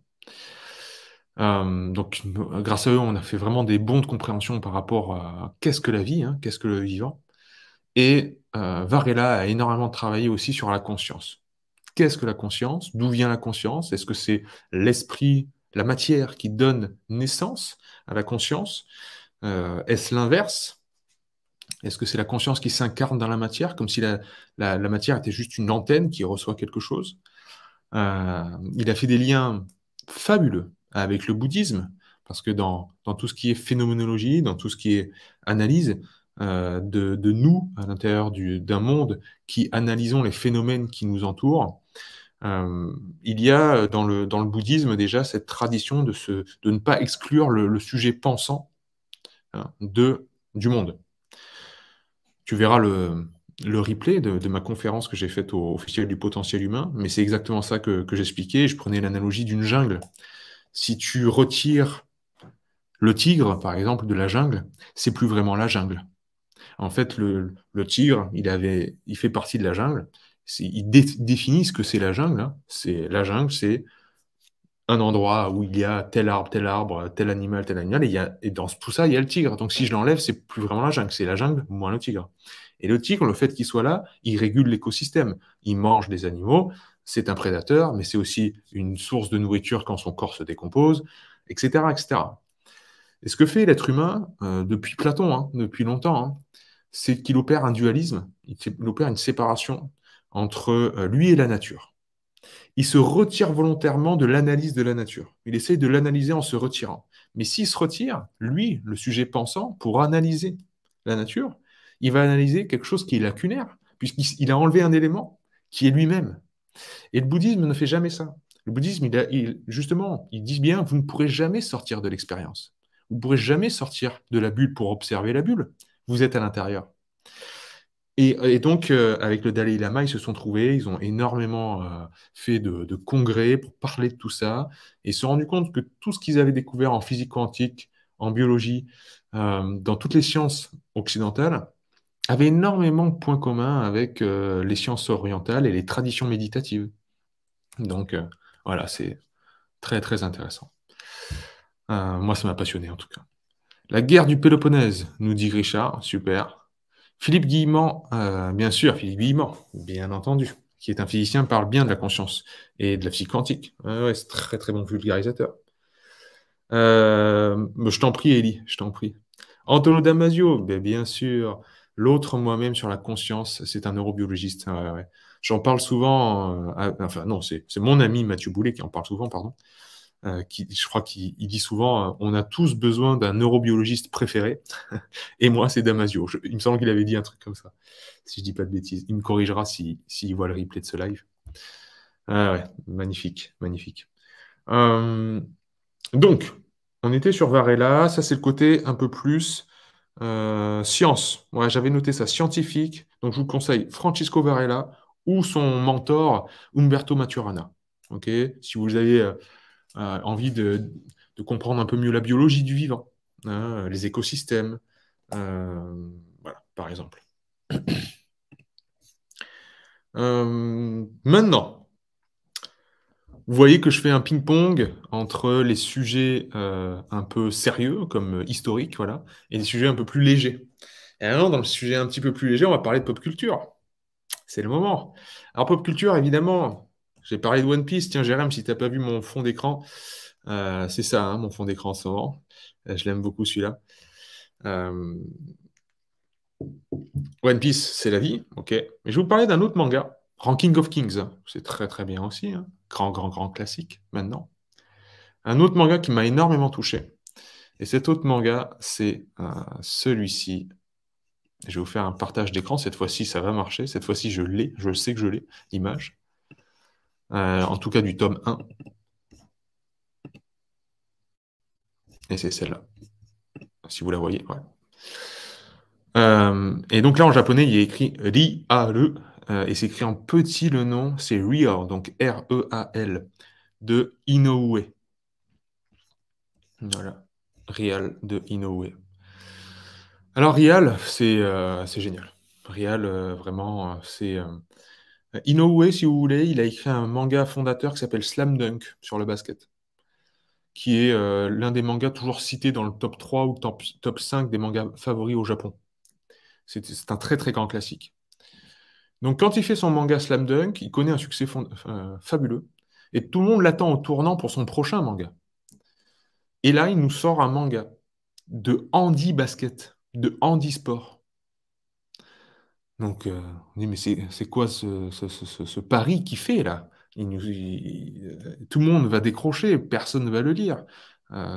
S1: Euh, donc, grâce à eux, on a fait vraiment des bons de compréhension par rapport à qu'est-ce que la vie, hein, qu'est-ce que le vivant. Et euh, Varela a énormément travaillé aussi sur la conscience. Qu'est-ce que la conscience D'où vient la conscience Est-ce que c'est l'esprit, la matière qui donne naissance à la conscience euh, Est-ce l'inverse Est-ce que c'est la conscience qui s'incarne dans la matière, comme si la, matière était juste une antenne qui reçoit quelque chose Il a fait des liens fabuleux avec le bouddhisme, parce que dans, tout ce qui est phénoménologie, dans tout ce qui est analyse euh, de, nous à l'intérieur d'un monde qui analysons les phénomènes qui nous entourent, euh, il y a euh, dans le, bouddhisme déjà cette tradition de, ne pas exclure le, sujet pensant hein, de, du monde. Tu verras le, le replay de, ma conférence que j'ai faite au, au du potentiel humain, mais c'est exactement ça que j'expliquais. Je prenais l'analogie d'une jungle. Si tu retires le tigre, par exemple, de la jungle, c'est plus vraiment la jungle. En fait, le, tigre, il, fait partie de la jungle. Il définit ce que c'est la jungle. Hein. C'est La jungle, c'est un endroit où il y a tel arbre, tel arbre, tel animal, tel animal, et, et dans tout ça, il y a le tigre. Donc si je l'enlève, c'est plus vraiment la jungle, c'est la jungle moins le tigre. Et le tigre, le fait qu'il soit là, il régule l'écosystème. Il mange des animaux, c'est un prédateur, mais c'est aussi une source de nourriture quand son corps se décompose, etc. etc. Et ce que fait l'être humain euh, depuis Platon, hein, depuis longtemps, hein, c'est qu'il opère un dualisme, il opère une séparation entre euh, lui et la nature. Il se retire volontairement de l'analyse de la nature. Il essaye de l'analyser en se retirant. Mais s'il se retire, lui, le sujet pensant, pour analyser la nature, il va analyser quelque chose qui est lacunaire, puisqu'il a enlevé un élément qui est lui-même. Et le bouddhisme ne fait jamais ça. Le bouddhisme, justement, il dit bien, vous ne pourrez jamais sortir de l'expérience. Vous ne pourrez jamais sortir de la bulle pour observer la bulle. Vous êtes à l'intérieur. Et, donc, euh, avec le Dalai Lama, ils se sont trouvés, ils ont énormément euh, fait de, congrès pour parler de tout ça, et se sont rendus compte que tout ce qu'ils avaient découvert en physique quantique, en biologie, euh, dans toutes les sciences occidentales, avait énormément de points communs avec euh, les sciences orientales et les traditions méditatives. Donc euh, voilà, c'est très très intéressant. Euh, moi, ça m'a passionné en tout cas. La guerre du Péloponnèse, nous dit Richard, super. Philippe Guillemant, bien sûr, Philippe Guillemant, bien entendu, qui est un physicien, parle bien de la conscience et de la physique quantique. Ouais, c'est très très bon vulgarisateur. je t'en prie, Élie, je t'en prie. Antonio Damasio, ben, bien sûr. L'autre moi-même sur la conscience, c'est un neurobiologiste. J'en parle souvent, euh, enfin non, c'est mon ami Mathieu Boulet qui en parle souvent, pardon. Euh, je crois qu'il dit souvent, euh, on a tous besoin d'un neurobiologiste préféré. <laughs> et moi, c'est Damasio. il me semble qu'il avait dit un truc comme ça, si je dis pas de bêtises. Il me corrigera s'il voit le replay de ce live. Ah magnifique, magnifique. donc, on était sur Varela. Ça, c'est le côté un peu plus euh, science, j'avais noté ça, scientifique. Donc je vous conseille Francisco Varela ou son mentor Umberto Maturana. si vous avez euh, euh, envie de, comprendre un peu mieux la biologie du vivant, hein, les écosystèmes, voilà, par exemple. <clears throat> maintenant, vous voyez que je fais un ping-pong entre les sujets euh, un peu sérieux, comme euh, historiques, voilà, et les sujets un peu plus légers. Et alors dans le sujet un petit peu plus léger, on va parler de pop culture. C'est le moment. Alors, pop culture, évidemment, j'ai parlé de One Piece. Tiens, Jérém, si tu n'as pas vu mon fond d'écran, euh, c'est ça, hein, mon fond d'écran en ce moment. Je l'aime beaucoup, celui-là. One Piece, c'est la vie, ok. Mais je vais vous parler d'un autre manga Ranking of Kings, hein. c'est très très bien aussi. Hein. Grand, grand, grand classique maintenant. Un autre manga qui m'a énormément touché. Et cet autre manga, c'est euh, celui-ci. Je vais vous faire un partage d'écran. Cette fois-ci, ça va marcher. Cette fois-ci, je l'ai. Je sais que je l'ai, l'image. Euh, en tout cas, du tome 1. Et c'est celle-là. Si vous la voyez, ouais. Euh, et donc là, en japonais, il est écrit ri a le. Euh, et et écrit en petit le nom, c'est Real, donc R-E-A-L, de Inoue. Voilà, Real de Inoue. Alors Real, c'est euh, génial. Real, euh, vraiment, c'est... Inoue, si vous voulez, il a écrit un manga fondateur qui s'appelle Slam Dunk sur le basket, qui est l'un des mangas toujours cités dans le top 3 ou top, top 5 des mangas favoris au Japon. C'est un très très grand classique. Donc quand il fait son manga Slam Dunk, il connaît un succès euh, fabuleux. Et tout le monde l'attend au tournant pour son prochain manga. Et là, il nous sort un manga de handi basket, de handi sport. Donc, euh, on dit, mais c'est quoi ce, pari qu'il fait là euh, Tout le monde va décrocher, personne ne va le lire.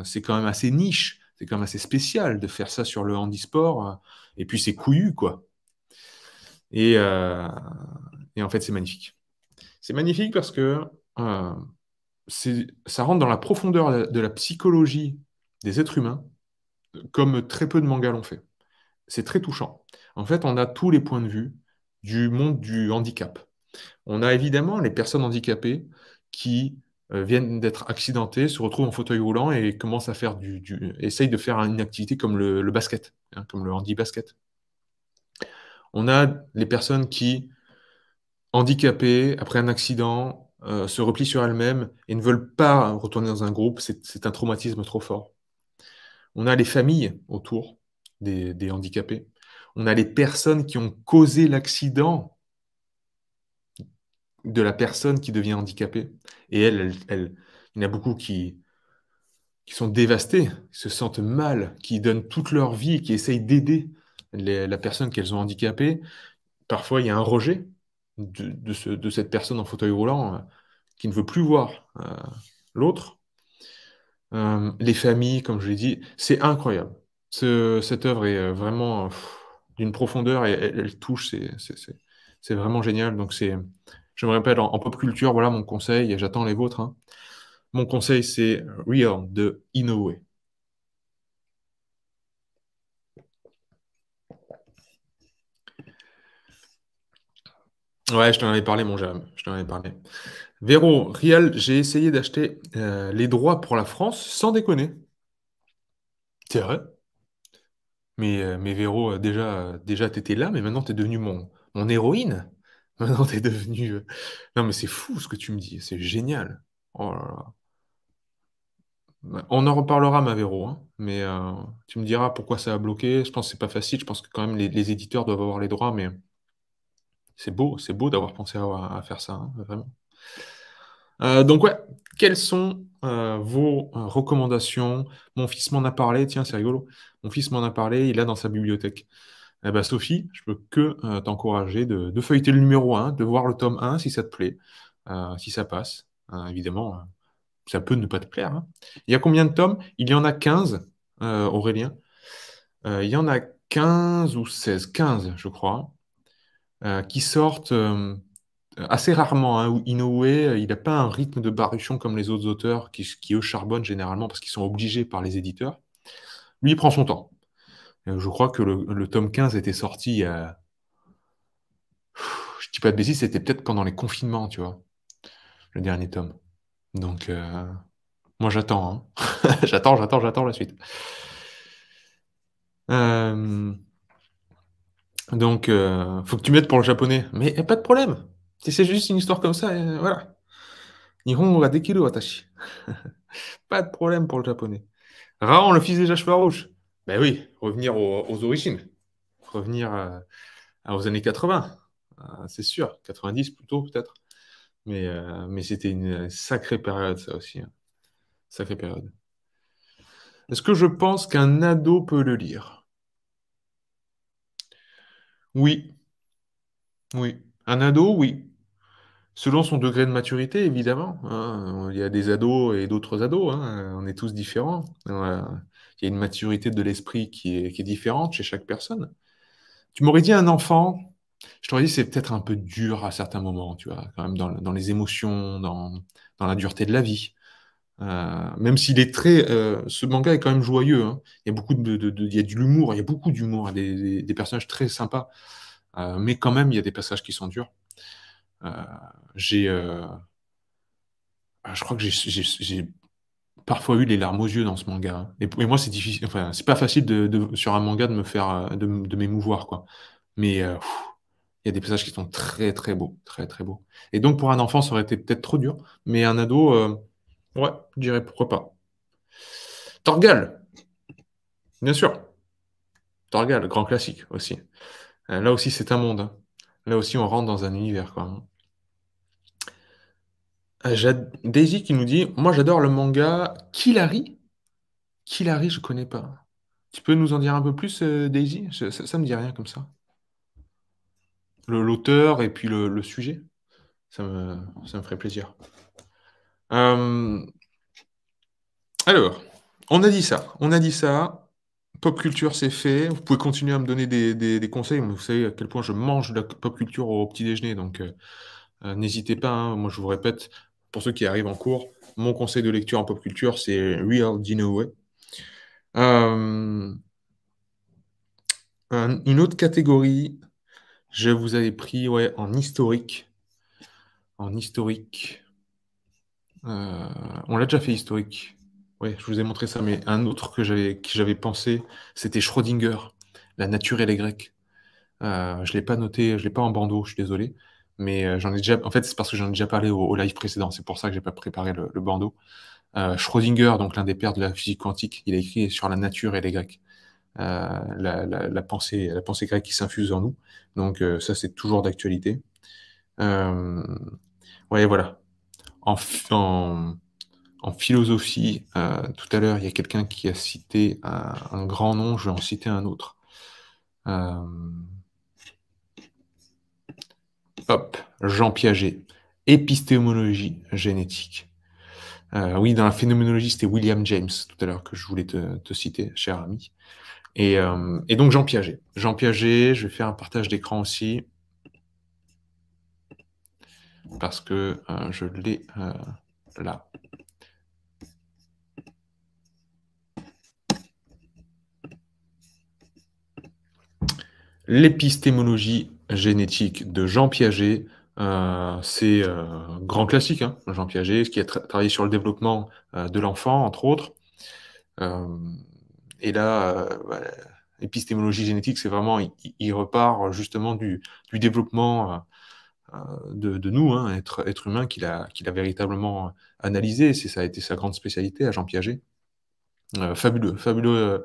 S1: c'est quand même assez niche, c'est quand même assez spécial de faire ça sur le handi-sport, Et puis, c'est couillu, quoi. Euh, et, en fait, c'est magnifique. C'est magnifique parce que euh, ça rentre dans la profondeur de la psychologie des êtres humains, comme très peu de mangas l'ont fait. C'est très touchant. En fait, on a tous les points de vue du monde du handicap. On a évidemment les personnes handicapées qui euh, viennent d'être accidentées, se retrouvent en fauteuil roulant et commencent à faire du, essayent de faire une activité comme le, basket, hein, comme le handi basket. On a les personnes qui, handicapées, après un accident, euh, se replient sur elles-mêmes et ne veulent pas retourner dans un groupe. C'est un traumatisme trop fort. On a les familles autour des, handicapés. On a les personnes qui ont causé l'accident de la personne qui devient handicapée. Et elle, elle, il y en a beaucoup qui, sont dévastés, qui se sentent mal, qui donnent toute leur vie, qui essayent d'aider, la personne qu'elles ont handicapée, parfois il y a un rejet de, de, cette personne en fauteuil roulant euh, qui ne veut plus voir euh, l'autre. Euh, les familles, comme je l'ai dit, c'est incroyable. cette œuvre est vraiment d'une profondeur et elle, touche, c'est vraiment génial. Donc c'est, je me rappelle en, pop culture, voilà mon conseil, et j'attends les vôtres. Hein. Mon conseil, c'est Real de Inoue. Ouais, je t'en avais parlé, mon jame. Je t'en avais parlé. Véro, Rial, j'ai essayé d'acheter euh, les droits pour la France sans déconner. C'est vrai. Mais, euh, Véro, euh, déjà, déjà t'étais là, mais maintenant t'es devenu mon, mon héroïne. <laughs> Maintenant t'es devenu. Non, mais c'est fou ce que tu me dis. C'est génial. Oh là là. On en reparlera, ma Véro. Hein. Mais tu me diras pourquoi ça a bloqué. Je pense que c'est pas facile. Je pense que quand même les éditeurs doivent avoir les droits, mais. C'est beau, c'est beau d'avoir pensé à, faire ça, hein, vraiment. Euh, donc ouais, quelles sont euh, vos euh, recommandations Mon fils m'en a parlé, tiens, c'est rigolo. Mon fils m'en a parlé, il a dans sa bibliothèque. Eh ben, Sophie, je peux que t'encourager de, feuilleter le numéro 1, de voir le tome 1 si ça te plaît, si ça passe. Hein, évidemment, ça peut ne pas te plaire. Hein. Il y a combien de tomes Il y en a 15, Aurélien. il y en a 15 ou 16, 15 je crois. Euh, qui sortent euh, assez rarement. Hein, Inoue, euh, il n'a pas un rythme de baruchon comme les autres auteurs qui, eux, charbonnent généralement parce qu'ils sont obligés par les éditeurs. Lui, il prend son temps. je crois que le, tome 15 était sorti. Je dis pas de bêtises, c'était peut-être pendant les confinements, tu vois, le dernier tome. Donc, moi, j'attends. Hein. <laughs> j'attends, j'attends, j'attends la suite. Euh... Donc, euh, faut que tu m'aides pour le japonais. Mais pas de problème. c'est juste une histoire comme ça, euh, voilà. Nihon des kilos, watashi. <laughs> pas de problème pour le japonais. Raon, le fils des cheveux rouges. Ben oui, revenir aux, origines. Revenir euh, aux années 80. Ah, c'est sûr. 90 plutôt, peut-être. Mais, euh, mais c'était une sacrée période, ça aussi. Hein. Sacrée période. Est-ce que je pense qu'un ado peut le lire oui. Oui. Un ado, oui. Selon son degré de maturité, évidemment. Hein. Il y a des ados et d'autres ados. Hein. On est tous différents. Il y a une maturité de l'esprit qui est, différente chez chaque personne. Tu m'aurais dit un enfant, je t'aurais dit c'est peut-être un peu dur à certains moments, tu vois, quand même dans, les émotions, dans la dureté de la vie. Euh, même s'il est très, euh, ce manga est quand même joyeux. Hein. Il y a beaucoup de, de, il y a de l'humour, il y a beaucoup d'humour, hein, des, des, personnages très sympas, euh, mais quand même il y a des passages qui sont durs. j'ai, ah, je crois que j'ai parfois eu les larmes aux yeux dans ce manga. Et, hein. moi c'est difficile, enfin c'est pas facile de, sur un manga de me faire, de, m'émouvoir quoi. Mais il y a des passages qui sont très très beaux, très très beaux. Et donc pour un enfant ça aurait été peut-être trop dur, mais un ado Ouais, je dirais pourquoi pas. Torgal, bien sûr. Torgal, grand classique aussi. Euh, là aussi, c'est un monde. Hein. Là aussi, on rentre dans un univers. Quoi. Euh, Daisy qui nous dit Moi, j'adore le manga Killary. Killary, je connais pas. Tu peux nous en dire un peu plus, euh, Daisy ça, ne me dit rien comme ça. L'auteur et puis le, sujet, ça ça me ferait plaisir. Euh, alors, on a dit ça. On a dit ça. Pop culture, c'est fait. Vous pouvez continuer à me donner des, conseils. Vous savez à quel point je mange de la pop culture au petit déjeuner. Donc, euh, euh, n'hésitez pas. Hein. Moi, je vous répète, pour ceux qui arrivent en cours, mon conseil de lecture en pop culture, c'est Real Dino une autre catégorie, je vous avais pris ouais, en historique. En historique. Euh, on l'a déjà fait historique. Ouais, je vous ai montré ça, mais un autre que j'avais, j'avais pensé, c'était Schrödinger, La nature et les Grecs. Euh, je ne l'ai pas noté, je ne l'ai pas en bandeau, je suis désolé. Mais euh, j'en ai déjà. En fait, c'est parce que j'en ai déjà parlé au, live précédent. C'est pour ça que j'ai pas préparé le, bandeau. Euh, Schrödinger, donc l'un des pères de la physique quantique, il a écrit sur la nature et les Grecs. la, pensée, la pensée grecque qui s'infuse en nous. Donc ça, c'est toujours d'actualité. Euh, ouais, voilà en, philosophie, euh, tout à l'heure, il y a quelqu'un qui a cité un, grand nom, je vais en citer un autre. Euh, hop, Jean Piaget, épistémologie génétique. Euh, oui, dans la phénoménologie, c'était William James tout à l'heure que je voulais te, citer, cher ami. Et, et, donc Jean Piaget. Jean Piaget, je vais faire un partage d'écran aussi parce que euh, je l'ai euh, là. L'épistémologie génétique de Jean Piaget, euh, c'est c'est grand classique, hein, Jean Piaget, qui a travaillé sur le développement de l'enfant, entre autres. et là, l'épistémologie génétique, c'est vraiment, il, repart justement du, du développement Hein, de, nous, hein, être, être humain, qu'il a, qu'il a véritablement analysé. C'est ça a été sa grande spécialité à Jean Piaget. Euh, fabuleux, fabuleux. Euh,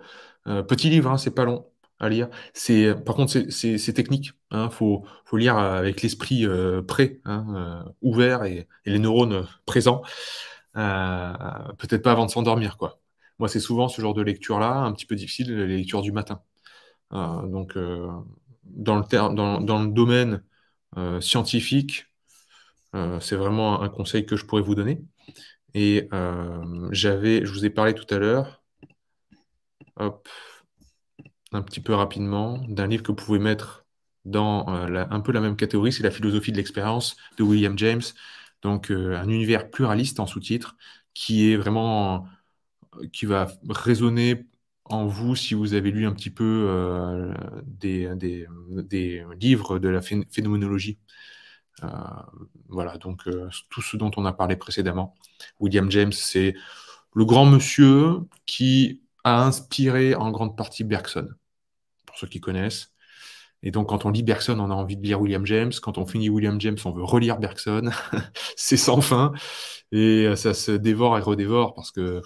S1: euh, petit livre, hein, c'est pas long à lire. C'est, par contre, c'est technique. Il faut, faut, lire avec l'esprit prêt, ouvert et, les neurones présents. Peut-être pas avant de s'endormir, quoi. Moi, c'est souvent ce genre de lecture-là, un petit peu difficile, les lectures du matin. donc, dans le, dans, dans, le domaine euh, scientifique. Euh, c'est vraiment un conseil que je pourrais vous donner. Et euh, j'avais, je vous ai parlé tout à l'heure, hop, un petit peu rapidement, d'un livre que vous pouvez mettre dans un peu la même catégorie, c'est la philosophie de l'expérience de William James. Donc un univers pluraliste en sous-titre qui est vraiment qui va résonner en vous, si vous avez lu un petit peu euh, des, livres de la phénoménologie. Euh, voilà, donc euh, tout ce dont on a parlé précédemment. William James, c'est le grand monsieur qui a inspiré en grande partie Bergson, pour ceux qui connaissent. Et donc, quand on lit Bergson, on a envie de lire William James. Quand on finit William James, on veut relire Bergson. <laughs> c'est sans fin. Et ça se dévore et redévore parce que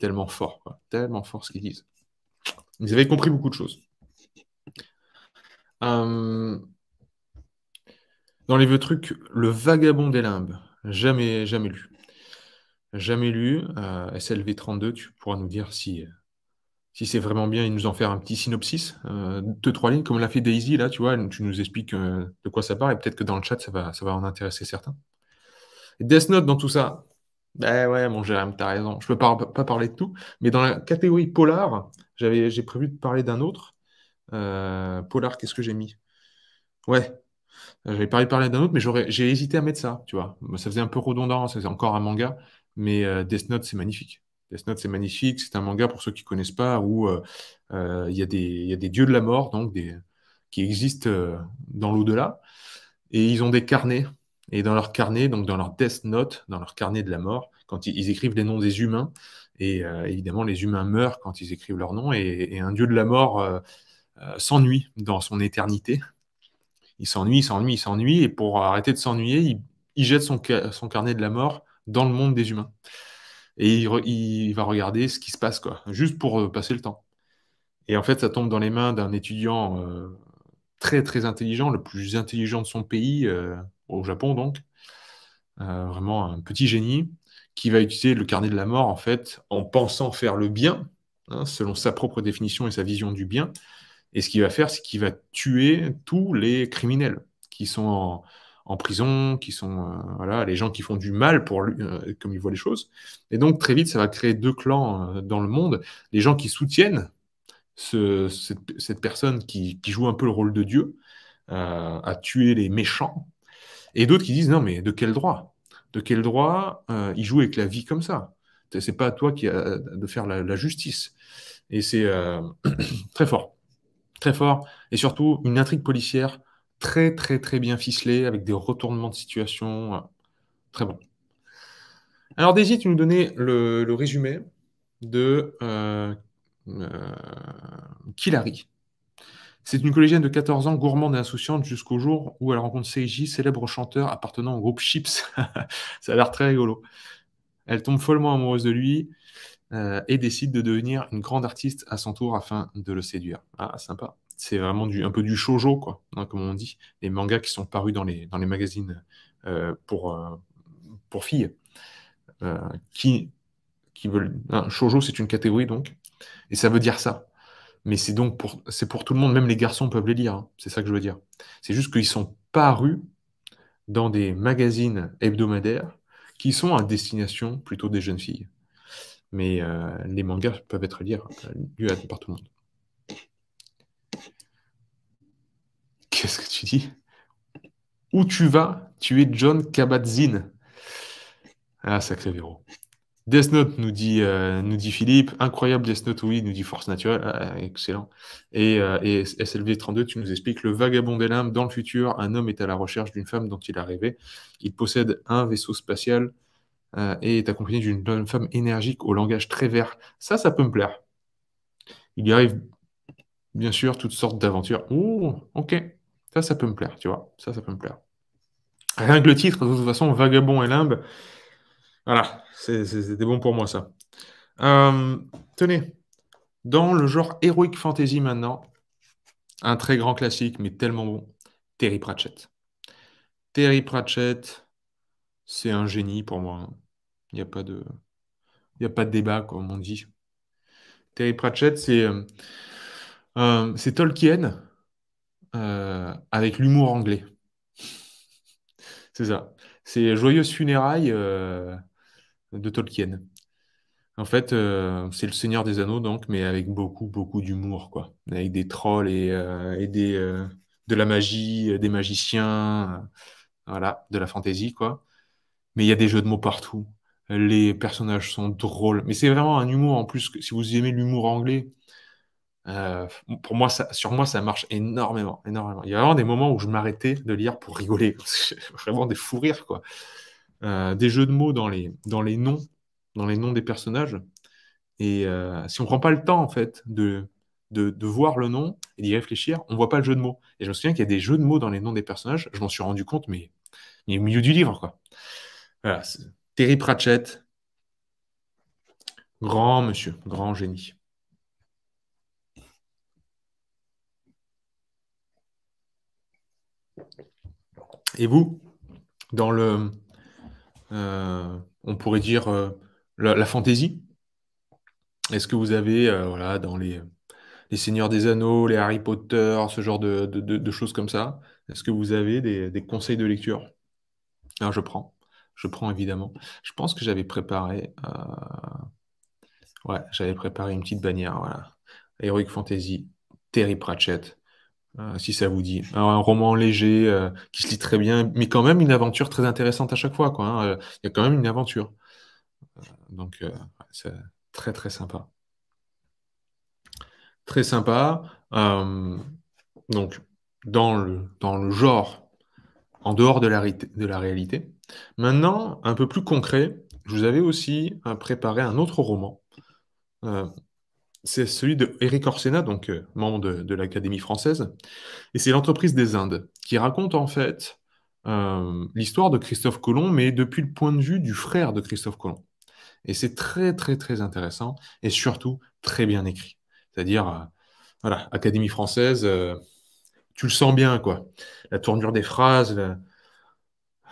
S1: tellement fort, quoi. tellement fort ce qu'ils disent. Vous avez compris beaucoup de choses. Euh, dans les vieux trucs, le vagabond des limbes, jamais, jamais lu. Jamais lu. Euh, SLV32, tu pourras nous dire si, si c'est vraiment bien et nous en faire un petit synopsis. Euh, deux, trois lignes, comme l'a fait Daisy, là, tu vois, tu nous expliques de quoi ça part, et peut-être que dans le chat, ça va, ça va en intéresser certains. Death Note dans tout ça, ben ouais, mon Jérém, t'as raison. Je ne peux pas, parler de tout, mais dans la catégorie polar, j'avais, j'ai prévu de parler d'un autre. Euh, polar, qu'est-ce que j'ai mis Ouais, j'avais parlé de parler d'un autre, mais j'aurais, j'ai hésité à mettre ça, tu vois. Ça faisait un peu redondant, c'est encore un manga, mais euh, Death Note, c'est magnifique. Death Note, c'est magnifique. C'est un manga, pour ceux qui connaissent pas, où euh, il y, a des dieux de la mort, donc des, qui existent dans l'au-delà, et ils ont des carnets et dans leur carnet, donc dans leur death note, dans leur carnet de la mort, quand ils, écrivent les noms des humains, et euh, évidemment, les humains meurent quand ils écrivent leurs noms, et, un dieu de la mort euh, euh, s'ennuie dans son éternité. Il s'ennuie, il s'ennuie, il s'ennuie, et pour arrêter de s'ennuyer, il, jette son, carnet de la mort dans le monde des humains. Et il, il, va regarder ce qui se passe, quoi, juste pour passer le temps. Et en fait, ça tombe dans les mains d'un étudiant très très intelligent, le plus intelligent de son pays, au Japon donc, euh, vraiment un petit génie, qui va utiliser le carnet de la mort en fait en pensant faire le bien, hein, selon sa propre définition et sa vision du bien. Et ce qu'il va faire, c'est qu'il va tuer tous les criminels qui sont en, prison, qui sont euh, voilà, les gens qui font du mal pour lui, euh, comme il voit les choses. Et donc très vite, ça va créer deux clans dans le monde. Les gens qui soutiennent cette, personne qui, joue un peu le rôle de Dieu, à tuer les méchants, et d'autres qui disent non, mais de quel droit De quel droit euh, ils jouent avec la vie comme ça Ce n'est pas à toi de faire la, justice. Et c'est euh, <clears throat> très fort, très fort. Et surtout une intrigue policière très très très bien ficelée avec des retournements de situation, euh, très bon. Alors Daisy, tu nous donnais le, résumé de euh, Killary. C'est une collégienne de 14 ans, gourmande et insouciante, jusqu'au jour où elle rencontre Seiji, célèbre chanteur appartenant au groupe Chips. <laughs> ça a l'air très rigolo. Elle tombe follement amoureuse de lui euh, et décide de devenir une grande artiste à son tour afin de le séduire. Ah, sympa. C'est vraiment un peu du shoujo, quoi, hein, comme on dit, les mangas qui sont parus dans les, dans les magazines euh, pour, euh, pour filles. qui, qui veulent... Un hein, shoujo, c'est une catégorie, donc. Et ça veut dire ça mais c'est donc pour, c'est pour tout le monde, même les garçons peuvent les lire, hein. c'est ça que je veux dire. C'est juste qu'ils sont parus dans des magazines hebdomadaires qui sont à destination plutôt des jeunes filles. Mais euh, les mangas peuvent être lire, euh, lus par tout le monde. Qu'est-ce que tu dis Où tu vas, tu es John Kabat-Zinn. Ah, sacré vrai. Death Note, nous dit, euh, nous dit Philippe. Incroyable Death Note, oui, nous dit Force Naturelle. Ah, ah, excellent. Et, euh, SLV32, tu nous expliques le vagabond des limbes. Dans le futur, un homme est à la recherche d'une femme dont il a rêvé. Il possède un vaisseau spatial euh, et est accompagné d'une jeune femme énergique au langage très vert. Ça, ça peut me plaire. Il y arrive, bien sûr, toutes sortes d'aventures. Oh, ok. Ça, ça peut me plaire, tu vois. Ça, ça peut me plaire. Rien que le titre, de toute façon, Vagabond et Limbe, voilà, c'était bon pour moi ça. Euh, tenez, dans le genre Heroic Fantasy maintenant, un très grand classique, mais tellement bon, Terry Pratchett. Terry Pratchett, c'est un génie pour moi. Hein. Il n'y a pas de. Il a pas de débat, comme on dit. Terry Pratchett, c'est euh, euh, C'est Tolkien avec l'humour anglais. <laughs> c'est ça. C'est Joyeuse Funérailles de Tolkien. En fait, euh, c'est le Seigneur des Anneaux, donc, mais avec beaucoup, beaucoup d'humour, quoi. Avec des trolls et, euh, des, euh, de la magie, des magiciens, voilà, de la fantaisie, quoi. Mais il y a des jeux de mots partout. Les personnages sont drôles. Mais c'est vraiment un humour, en plus, que, si vous aimez l'humour anglais, pour moi, sur moi, ça marche énormément, énormément. Il y a vraiment des moments où je m'arrêtais de lire pour rigoler. <laughs> vraiment des fous rires, quoi. Euh, des jeux de mots dans les, dans les noms, dans les noms des personnages. Et euh, si on prend pas le temps, en fait, de, de, voir le nom et d'y réfléchir, on voit pas le jeu de mots. Et je me souviens qu'il y a des jeux de mots dans les noms des personnages, je m'en suis rendu compte, mais, au milieu du livre, quoi. Voilà, Terry Pratchett, grand monsieur, grand génie. Et vous, dans le, euh, on pourrait dire euh, la, fantaisie. Est-ce que vous avez, euh, voilà, dans les, les Seigneurs des Anneaux, les Harry Potter, ce genre de, choses comme ça, est-ce que vous avez des, conseils de lecture ah, je prends. Je prends évidemment. Je pense que j'avais préparé. j'avais préparé une petite bannière. Voilà. Heroic Fantasy, Terry Pratchett, ah, si ça vous dit. Ah, un, roman léger euh, qui se lit très bien, mais quand même une aventure très intéressante à chaque fois. Hein. Euh, il y a quand même une aventure. Euh, donc, c'est très, très sympa. Très sympa. donc, dans le, dans le genre, en dehors de la, de la réalité. Maintenant, un peu plus concret, je vous avais aussi préparé un autre roman c'est celui de Eric Orsena, donc euh, membre de, l'Académie française, et c'est l'entreprise des Indes, qui raconte en fait euh, l'histoire de Christophe Colomb, mais depuis le point de vue du frère de Christophe Colomb. Et c'est très très très intéressant, et surtout très bien écrit. C'est-à-dire, euh, voilà, Académie française, tu le sens bien, quoi. La tournure des phrases,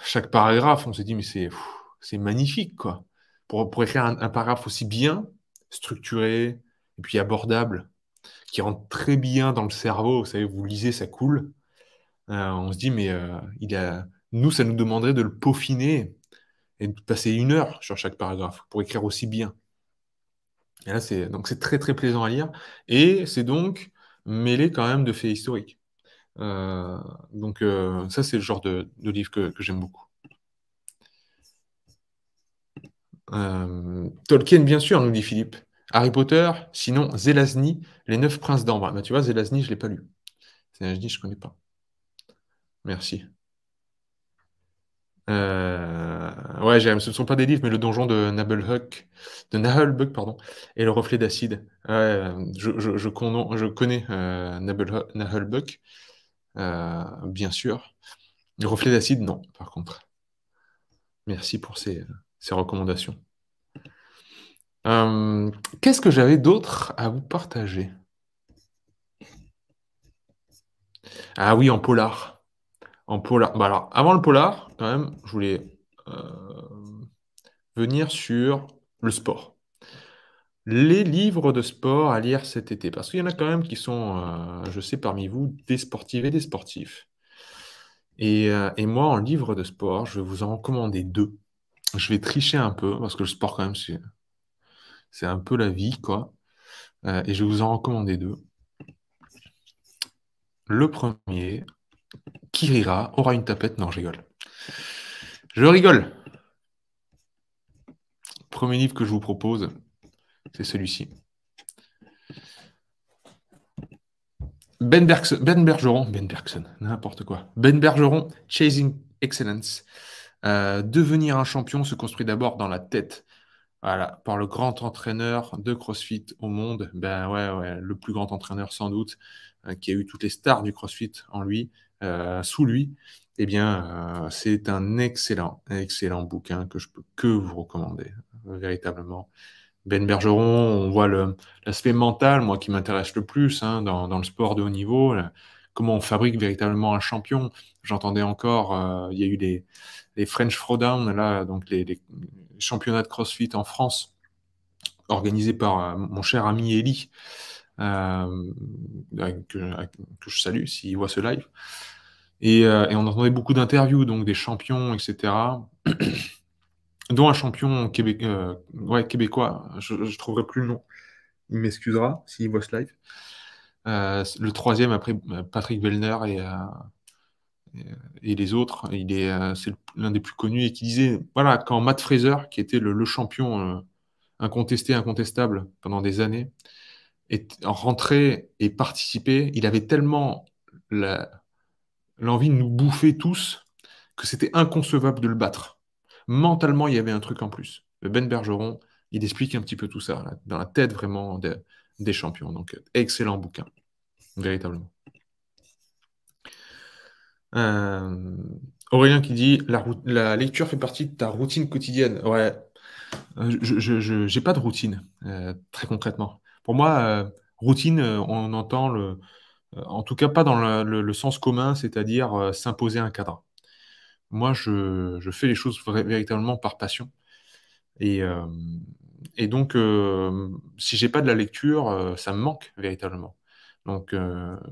S1: chaque paragraphe, on s'est dit, mais c'est, c'est magnifique, quoi. Pour, pour écrire un, paragraphe aussi bien structuré, et puis abordable, qui rentre très bien dans le cerveau. Vous savez, vous lisez, ça coule. Euh, on se dit, mais euh, il a... nous, ça nous demanderait de le peaufiner et de passer une heure sur chaque paragraphe pour écrire aussi bien. là, c'est donc c'est très très plaisant à lire et c'est donc mêlé quand même de faits historiques. Euh, donc ça, c'est le genre de, livre que j'aime beaucoup. Tolkien, bien sûr, nous dit Philippe. Harry Potter, sinon Zelazny, Les Neuf Princes d'Ambre. Bah, tu vois, Zelazny, je ne l'ai pas lu. Zelazny, je ne connais pas. Merci. Euh... Ouais, ce ne sont pas des livres, mais le donjon de Nabelhuck, de Nahelbuck, pardon, et le reflet d'acide. je, connais euh, euh, bien sûr. Le reflet d'acide, non, par contre. Merci pour ces recommandations. Euh, qu'est-ce que j'avais d'autre à vous partager Ah oui, en polar. En polar. Bah alors, avant le polar, quand même, je voulais euh, venir sur le sport. Les livres de sport à lire cet été, parce qu'il y en a quand même qui sont, euh, je sais parmi vous, des sportives et des sportifs. Et, moi, en livre de sport, je vais vous en recommander deux. Je vais tricher un peu, parce que le sport, quand même, c'est c'est un peu la vie, quoi. Euh, et je vais vous en recommander deux. Le premier, qui rira, aura une tapette. Non, je rigole. Je rigole. Premier livre que je vous propose, c'est celui-ci. Ben, Bergson, ben Bergeron, Ben Bergson, n'importe quoi. Ben Bergeron, Chasing Excellence. Euh, devenir un champion se construit d'abord dans la tête. Voilà, par le grand entraîneur de CrossFit au monde, ben ouais, le plus grand entraîneur sans doute, euh, qui a eu toutes les stars du CrossFit en lui, euh, sous lui, et eh bien, euh, c'est un excellent, excellent bouquin que je peux que vous recommander, véritablement. Ben Bergeron, on voit l'aspect mental, moi, qui m'intéresse le plus hein, dans, le sport de haut niveau, comment on fabrique véritablement un champion. J'entendais encore, il y a eu les, French Throwdown, là, donc les championnat de CrossFit en France organisé par euh, mon cher ami Eli, euh, que, je salue s'il voit ce live. Et, euh, on entendait beaucoup d'interviews, donc des champions, etc. <coughs> dont un champion québécois, je ne trouverai plus le nom. Il m'excusera s'il voit ce live. le troisième après Patrick Bellner et et les autres, il est, euh, c'est l'un des plus connus, et qui disait, voilà, quand Matt Fraser, qui était le, champion euh, incontesté, incontestable pendant des années, est rentré et participé, il avait tellement l'envie de nous bouffer tous que c'était inconcevable de le battre. Mentalement, il y avait un truc en plus. Ben Bergeron, il explique un petit peu tout ça, dans la tête vraiment des champions. Donc, excellent bouquin, véritablement. Euh, Aurélien qui dit la, lecture fait partie de ta routine quotidienne. Ouais, euh, je n'ai pas de routine, euh, très concrètement. Pour moi, routine, on entend le. En tout cas, pas dans le, sens commun, c'est-à-dire s'imposer un cadre. Moi, je, fais les choses véritablement par passion. Et, et donc, si j'ai pas de la lecture, ça me manque véritablement. Donc,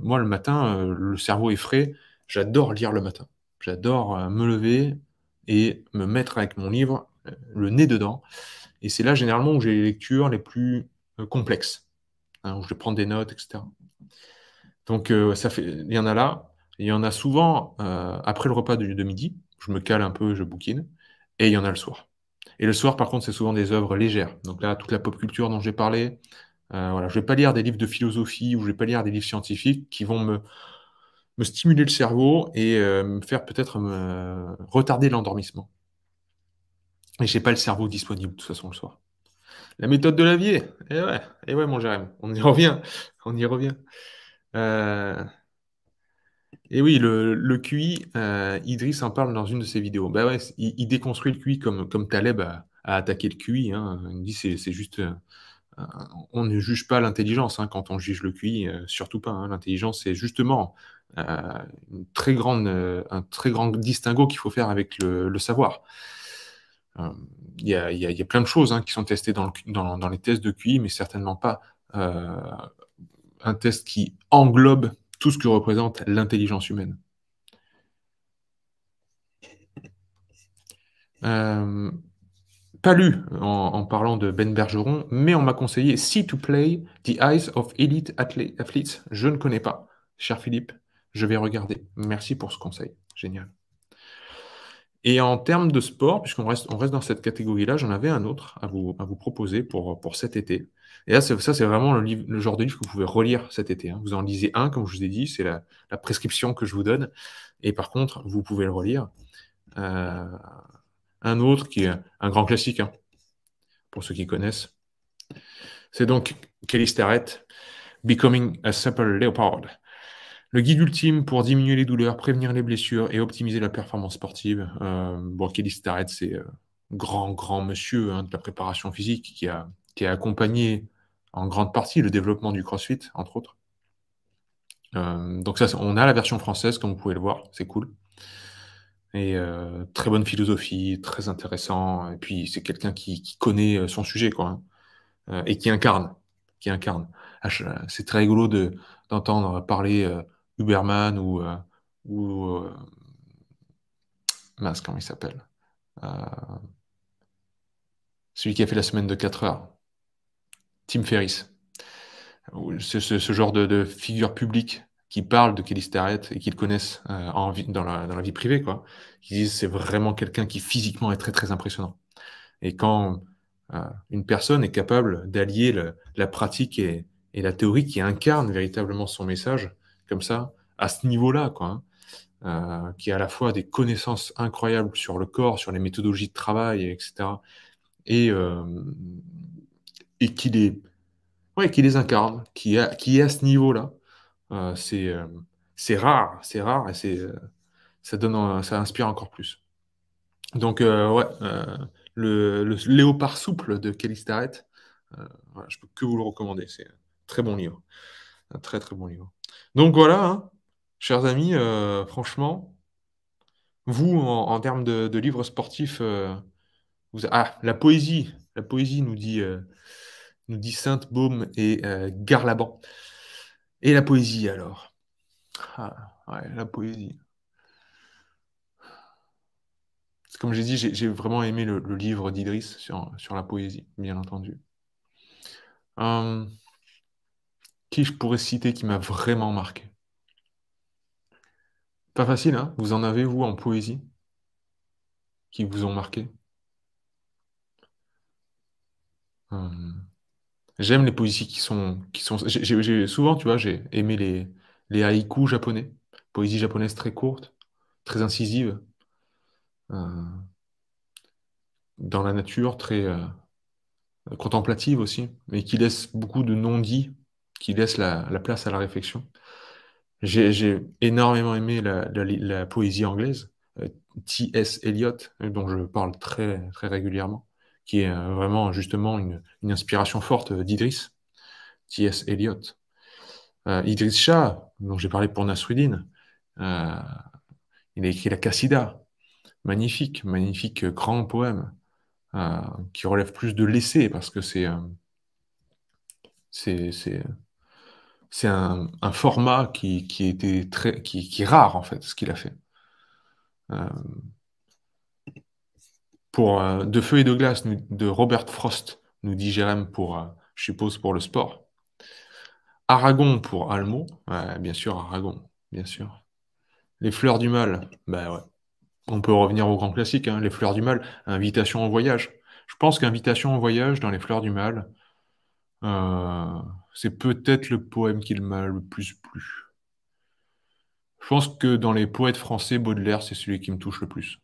S1: moi, le matin, le cerveau est frais, J'adore lire le matin. J'adore euh, me lever et me mettre avec mon livre, euh, le nez dedans. Et c'est là généralement où j'ai les lectures les plus euh, complexes, hein, où je prends des notes, etc. Donc ça fait, il y en a là, il y en a souvent après le repas de, midi, je me cale un peu, je bouquine, et il y en a le soir. Et le soir, par contre, c'est souvent des œuvres légères. Donc là, toute la pop culture dont j'ai parlé, voilà, je ne vais pas lire des livres de philosophie ou je ne vais pas lire des livres scientifiques qui vont me, me stimuler le cerveau et euh, me faire peut-être me retarder l'endormissement. Et j'ai pas le cerveau disponible de toute façon le soir. La méthode de Lavier, et eh ouais, et eh ouais mon Jérém, on y revient, on y revient. Euh, et oui, le, QI, euh, Idriss en parle dans une de ses vidéos. Bah ouais, il, déconstruit le QI comme, comme Taleb a, attaqué le QI. Hein. Il dit c'est, juste, on ne juge pas l'intelligence hein, quand on juge le QI, surtout pas. Hein. L'intelligence, c'est justement euh, une très grande, euh, un très grand distinguo qu'il faut faire avec le, savoir. Euh, il y, a, plein de choses hein, qui sont testées dans, dans, les tests de QI, mais certainement pas un test qui englobe tout ce que représente l'intelligence humaine. pas lu en, en, parlant de Ben Bergeron, mais on m'a conseillé See to Play, The Eyes of Elite Athletes. Je ne connais pas, cher Philippe. Je vais regarder. Merci pour ce conseil. Génial. Et en termes de sport, puisqu'on reste, on reste dans cette catégorie-là, j'en avais un autre à vous, à vous proposer pour, pour cet été. Et là, ça, c'est vraiment le, genre de livre que vous pouvez relire cet été. Hein. Vous en lisez un, comme je vous ai dit, c'est la, prescription que je vous donne. Et par contre, vous pouvez le relire. Euh, un autre qui est un grand classique, hein, pour ceux qui connaissent. C'est donc Kelly Starrett, Becoming a Simple Leopard. Le guide ultime pour diminuer les douleurs, prévenir les blessures et optimiser la performance sportive. Euh, bon, Kelly Starrett, c'est euh, grand, grand monsieur hein, de la préparation physique qui a, qui accompagné en grande partie le développement du CrossFit, entre autres. Euh, donc ça, on a la version française, comme vous pouvez le voir, c'est cool. Et euh, très bonne philosophie, très intéressant. Et puis c'est quelqu'un qui, connaît son sujet, quoi, hein. et qui incarne, qui incarne. Ah, c'est très rigolo de d'entendre parler Uberman ou, euh, ou euh, mince, comment il s'appelle euh, Celui qui a fait la semaine de 4 heures, Tim Ferriss. Ce, ce, ce genre de, de, figure publique qui parle de Kelly Starrett et qu'ils connaissent euh, en, dans, la, dans, la, vie privée, quoi. Ils disent c'est vraiment quelqu'un qui physiquement est très très impressionnant. Et quand euh, une personne est capable d'allier la pratique et, et la théorie qui incarne véritablement son message, comme ça, à ce niveau-là, quoi, hein. euh, qui a à la fois des connaissances incroyables sur le corps, sur les méthodologies de travail, etc., et, euh, et qui, les, ouais, qui les incarne, qui, a, qui est à ce niveau-là. Euh, c'est, c'est rare, c'est rare, et c'est, ça, donne, ça inspire encore plus. Donc, ouais, le, Léopard souple de Kelly Starrett, voilà, je peux que vous le recommander, c'est un très bon livre. Un très très bon livre. Donc voilà, hein, chers amis, euh, franchement, vous, en, termes de, livres sportifs, euh, vous, ah, la poésie, la poésie nous dit, euh, dit Sainte-Baume et Garlaban. Et la poésie alors ah, La poésie. Comme j'ai dit, j'ai vraiment aimé le, livre d'Idriss sur, la poésie, bien entendu. Hum, qui je pourrais citer qui m'a vraiment marqué Pas facile, hein Vous en avez, vous, en poésie Qui vous ont marqué hum. J'aime les poésies qui sont. Qui sont... souvent, tu vois, j'ai aimé les, les haïkus japonais. Poésie japonaise très courte, très incisive. Euh, dans la nature, très. Euh, contemplative aussi, mais qui laisse beaucoup de non-dits qui laisse la, place à la réflexion. J'ai énormément aimé la, poésie anglaise, euh, T.S. Eliot, dont je parle très, très régulièrement, qui est euh, vraiment justement une, inspiration forte euh, d'Idriss. T.S. Eliot. Idriss Shah, dont j'ai parlé pour Nasruddin, il a écrit la Cassida, magnifique, magnifique grand poème qui relève plus de l'essai parce que c'est c'est c'est un, format qui, était très, qui, est rare en fait, ce qu'il a fait. Euh, pour euh, De Feu et de Glace de Robert Frost, nous dit Jérém pour, euh, je suppose, pour le sport. Aragon pour Almo, bien sûr, Aragon, bien sûr. Les fleurs du mal, bah On peut revenir au grand classique, hein. les fleurs du mal, invitation au voyage. Je pense qu'invitation au voyage dans les fleurs du mal, euh, c'est peut-être le poème qui m'a le plus plu. Je pense que dans les poètes français, Baudelaire, c'est celui qui me touche le plus.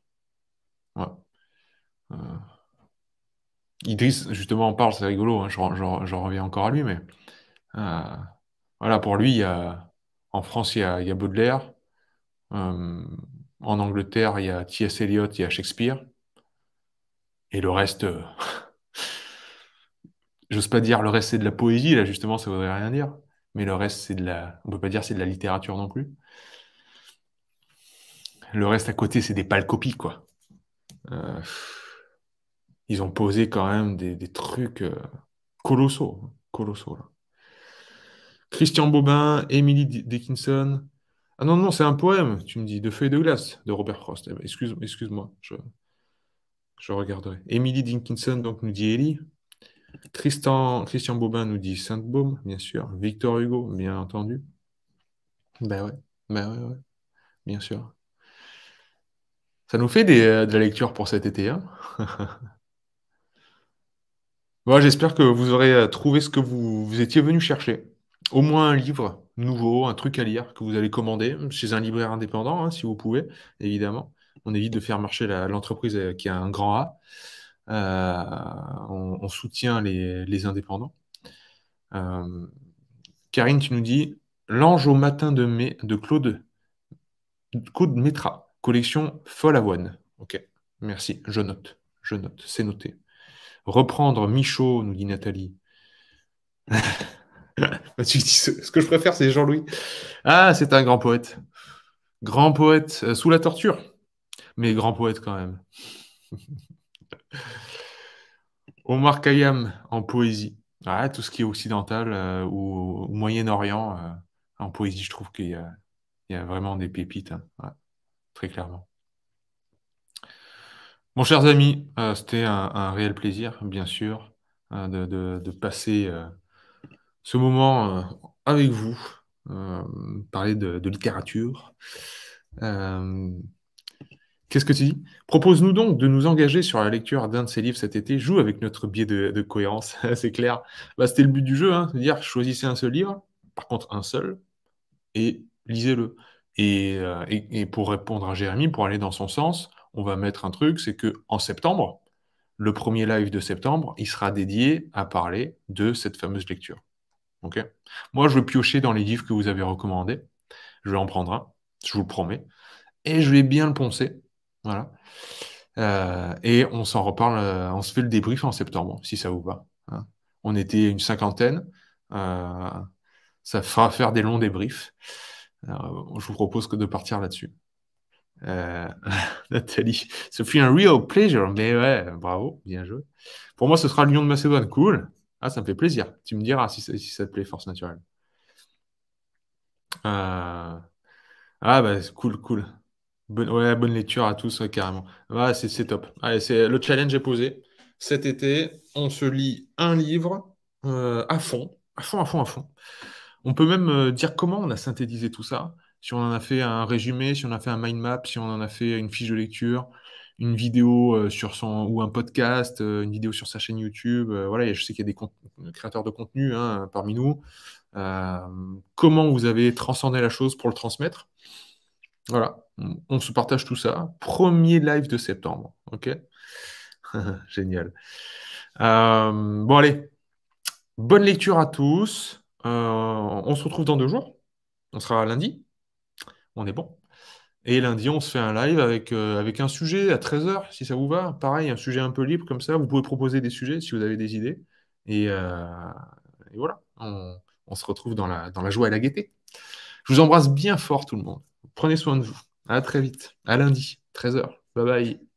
S1: Ouais. Euh, Idriss, justement, en parle, c'est rigolo, hein, j'en reviens encore à lui, mais euh, voilà, pour lui, il y a... en France, il y a, il y a Baudelaire, en Angleterre, il y a T.S. Eliot, il y a Shakespeare, et le reste. <laughs> j'ose pas dire le reste c'est de la poésie, là justement ça voudrait rien dire, mais le reste c'est de la, on peut pas dire c'est de la littérature non plus. Le reste à côté c'est des pâles copies quoi. Euh, ils ont posé quand même des, trucs euh, colossaux, hein, colossaux Christian Bobin, Emily Dickinson. Ah non, non, c'est un poème, tu me dis, de Feuilles de glace, de Robert Frost. Eh ben, excuse-moi, je, je regarderai. Emily Dickinson, donc, nous dit Ellie. Tristan, Christian Bobin nous dit Sainte-Baume, bien sûr. Victor Hugo, bien entendu. Ben ouais, ben ouais, bien sûr. Ça nous fait euh, de la lecture pour cet été. Hein. <laughs> J'espère que vous aurez euh, trouvé ce que vous, vous étiez venu chercher. Au moins un livre nouveau, un truc à lire que vous allez commander chez un libraire indépendant, hein, si vous pouvez, évidemment. On évite de faire marcher l'entreprise euh, qui a un grand A. Euh, on, soutient les, indépendants. Euh, Karine, tu nous dis L'ange au matin de mai de Claude, Claude Métra, collection Folle Ok, merci, je note, je note, c'est noté. Reprendre Michaud, nous dit Nathalie. <laughs> Bah, ce que je préfère, c'est Jean-Louis. Ah, c'est un grand poète. Grand poète, euh, sous la torture, mais grand poète quand même. <laughs> Omar Khayyam en poésie. tout ce qui est occidental euh, ou, Moyen-Orient euh, en poésie, je trouve qu'il y, a vraiment des pépites, hein. très clairement. Mon chers amis, euh, c'était un, réel plaisir, bien sûr, hein, de, passer ce moment avec vous, parler de littérature. Qu'est-ce que tu dis Propose-nous donc de nous engager sur la lecture d'un de ses livres cet été. Joue avec notre biais de, cohérence, <laughs> c'est clair. Bah, c'était le but du jeu, c'est-à-dire hein, choisissez un seul livre, par contre un seul, et lisez-le. Euh, et, pour répondre à Jérémy, pour aller dans son sens, on va mettre un truc, c'est que en septembre, le premier live de septembre, il sera dédié à parler de cette fameuse lecture. OK Moi, je vais piocher dans les livres que vous avez recommandés. Je vais en prendre un, je vous le promets. Et je vais bien le poncer voilà. Euh, et on s'en reparle, euh, on se fait le débrief en septembre, si ça vous va. Hein. On était une cinquantaine. Euh, ça fera faire des longs débriefs. je vous propose que de partir là-dessus. <laughs> Nathalie, ce fut un real pleasure, mais ouais, bravo, bien joué. Pour moi, ce sera l'Union de Macédoine, cool. Ah, ça me fait plaisir. Tu me diras si, ça te plaît, Force Naturelle. Ah, bah, cool, cool. Bonne, ouais, bonne lecture à tous, carrément. Ah, c'est, top. Allez, c'est, le challenge est posé. Cet été, on se lit un livre euh, à fond, à fond, à fond, à fond. On peut même euh, dire comment on a synthétisé tout ça. Si on en a fait un résumé, si on a fait un mind map, si on en a fait une fiche de lecture, une vidéo euh, sur son ou un podcast, une vidéo sur sa chaîne YouTube. voilà, je sais qu'il y a des créateurs de contenu hein, parmi nous. comment vous avez transcendé la chose pour le transmettre voilà, on se partage tout ça. Premier live de septembre, ok <laughs> Génial. Euh, bon, allez, bonne lecture à tous. Euh, on se retrouve dans deux jours. On sera lundi. On est bon. Et lundi, on se fait un live avec, euh, avec un sujet à 13h, si ça vous va. Pareil, un sujet un peu libre comme ça. Vous pouvez proposer des sujets si vous avez des idées. Et, voilà, on, se retrouve dans la, dans la joie et la gaieté. Je vous embrasse bien fort, tout le monde. Prenez soin de vous. À très vite. À lundi, 13h. Bye bye.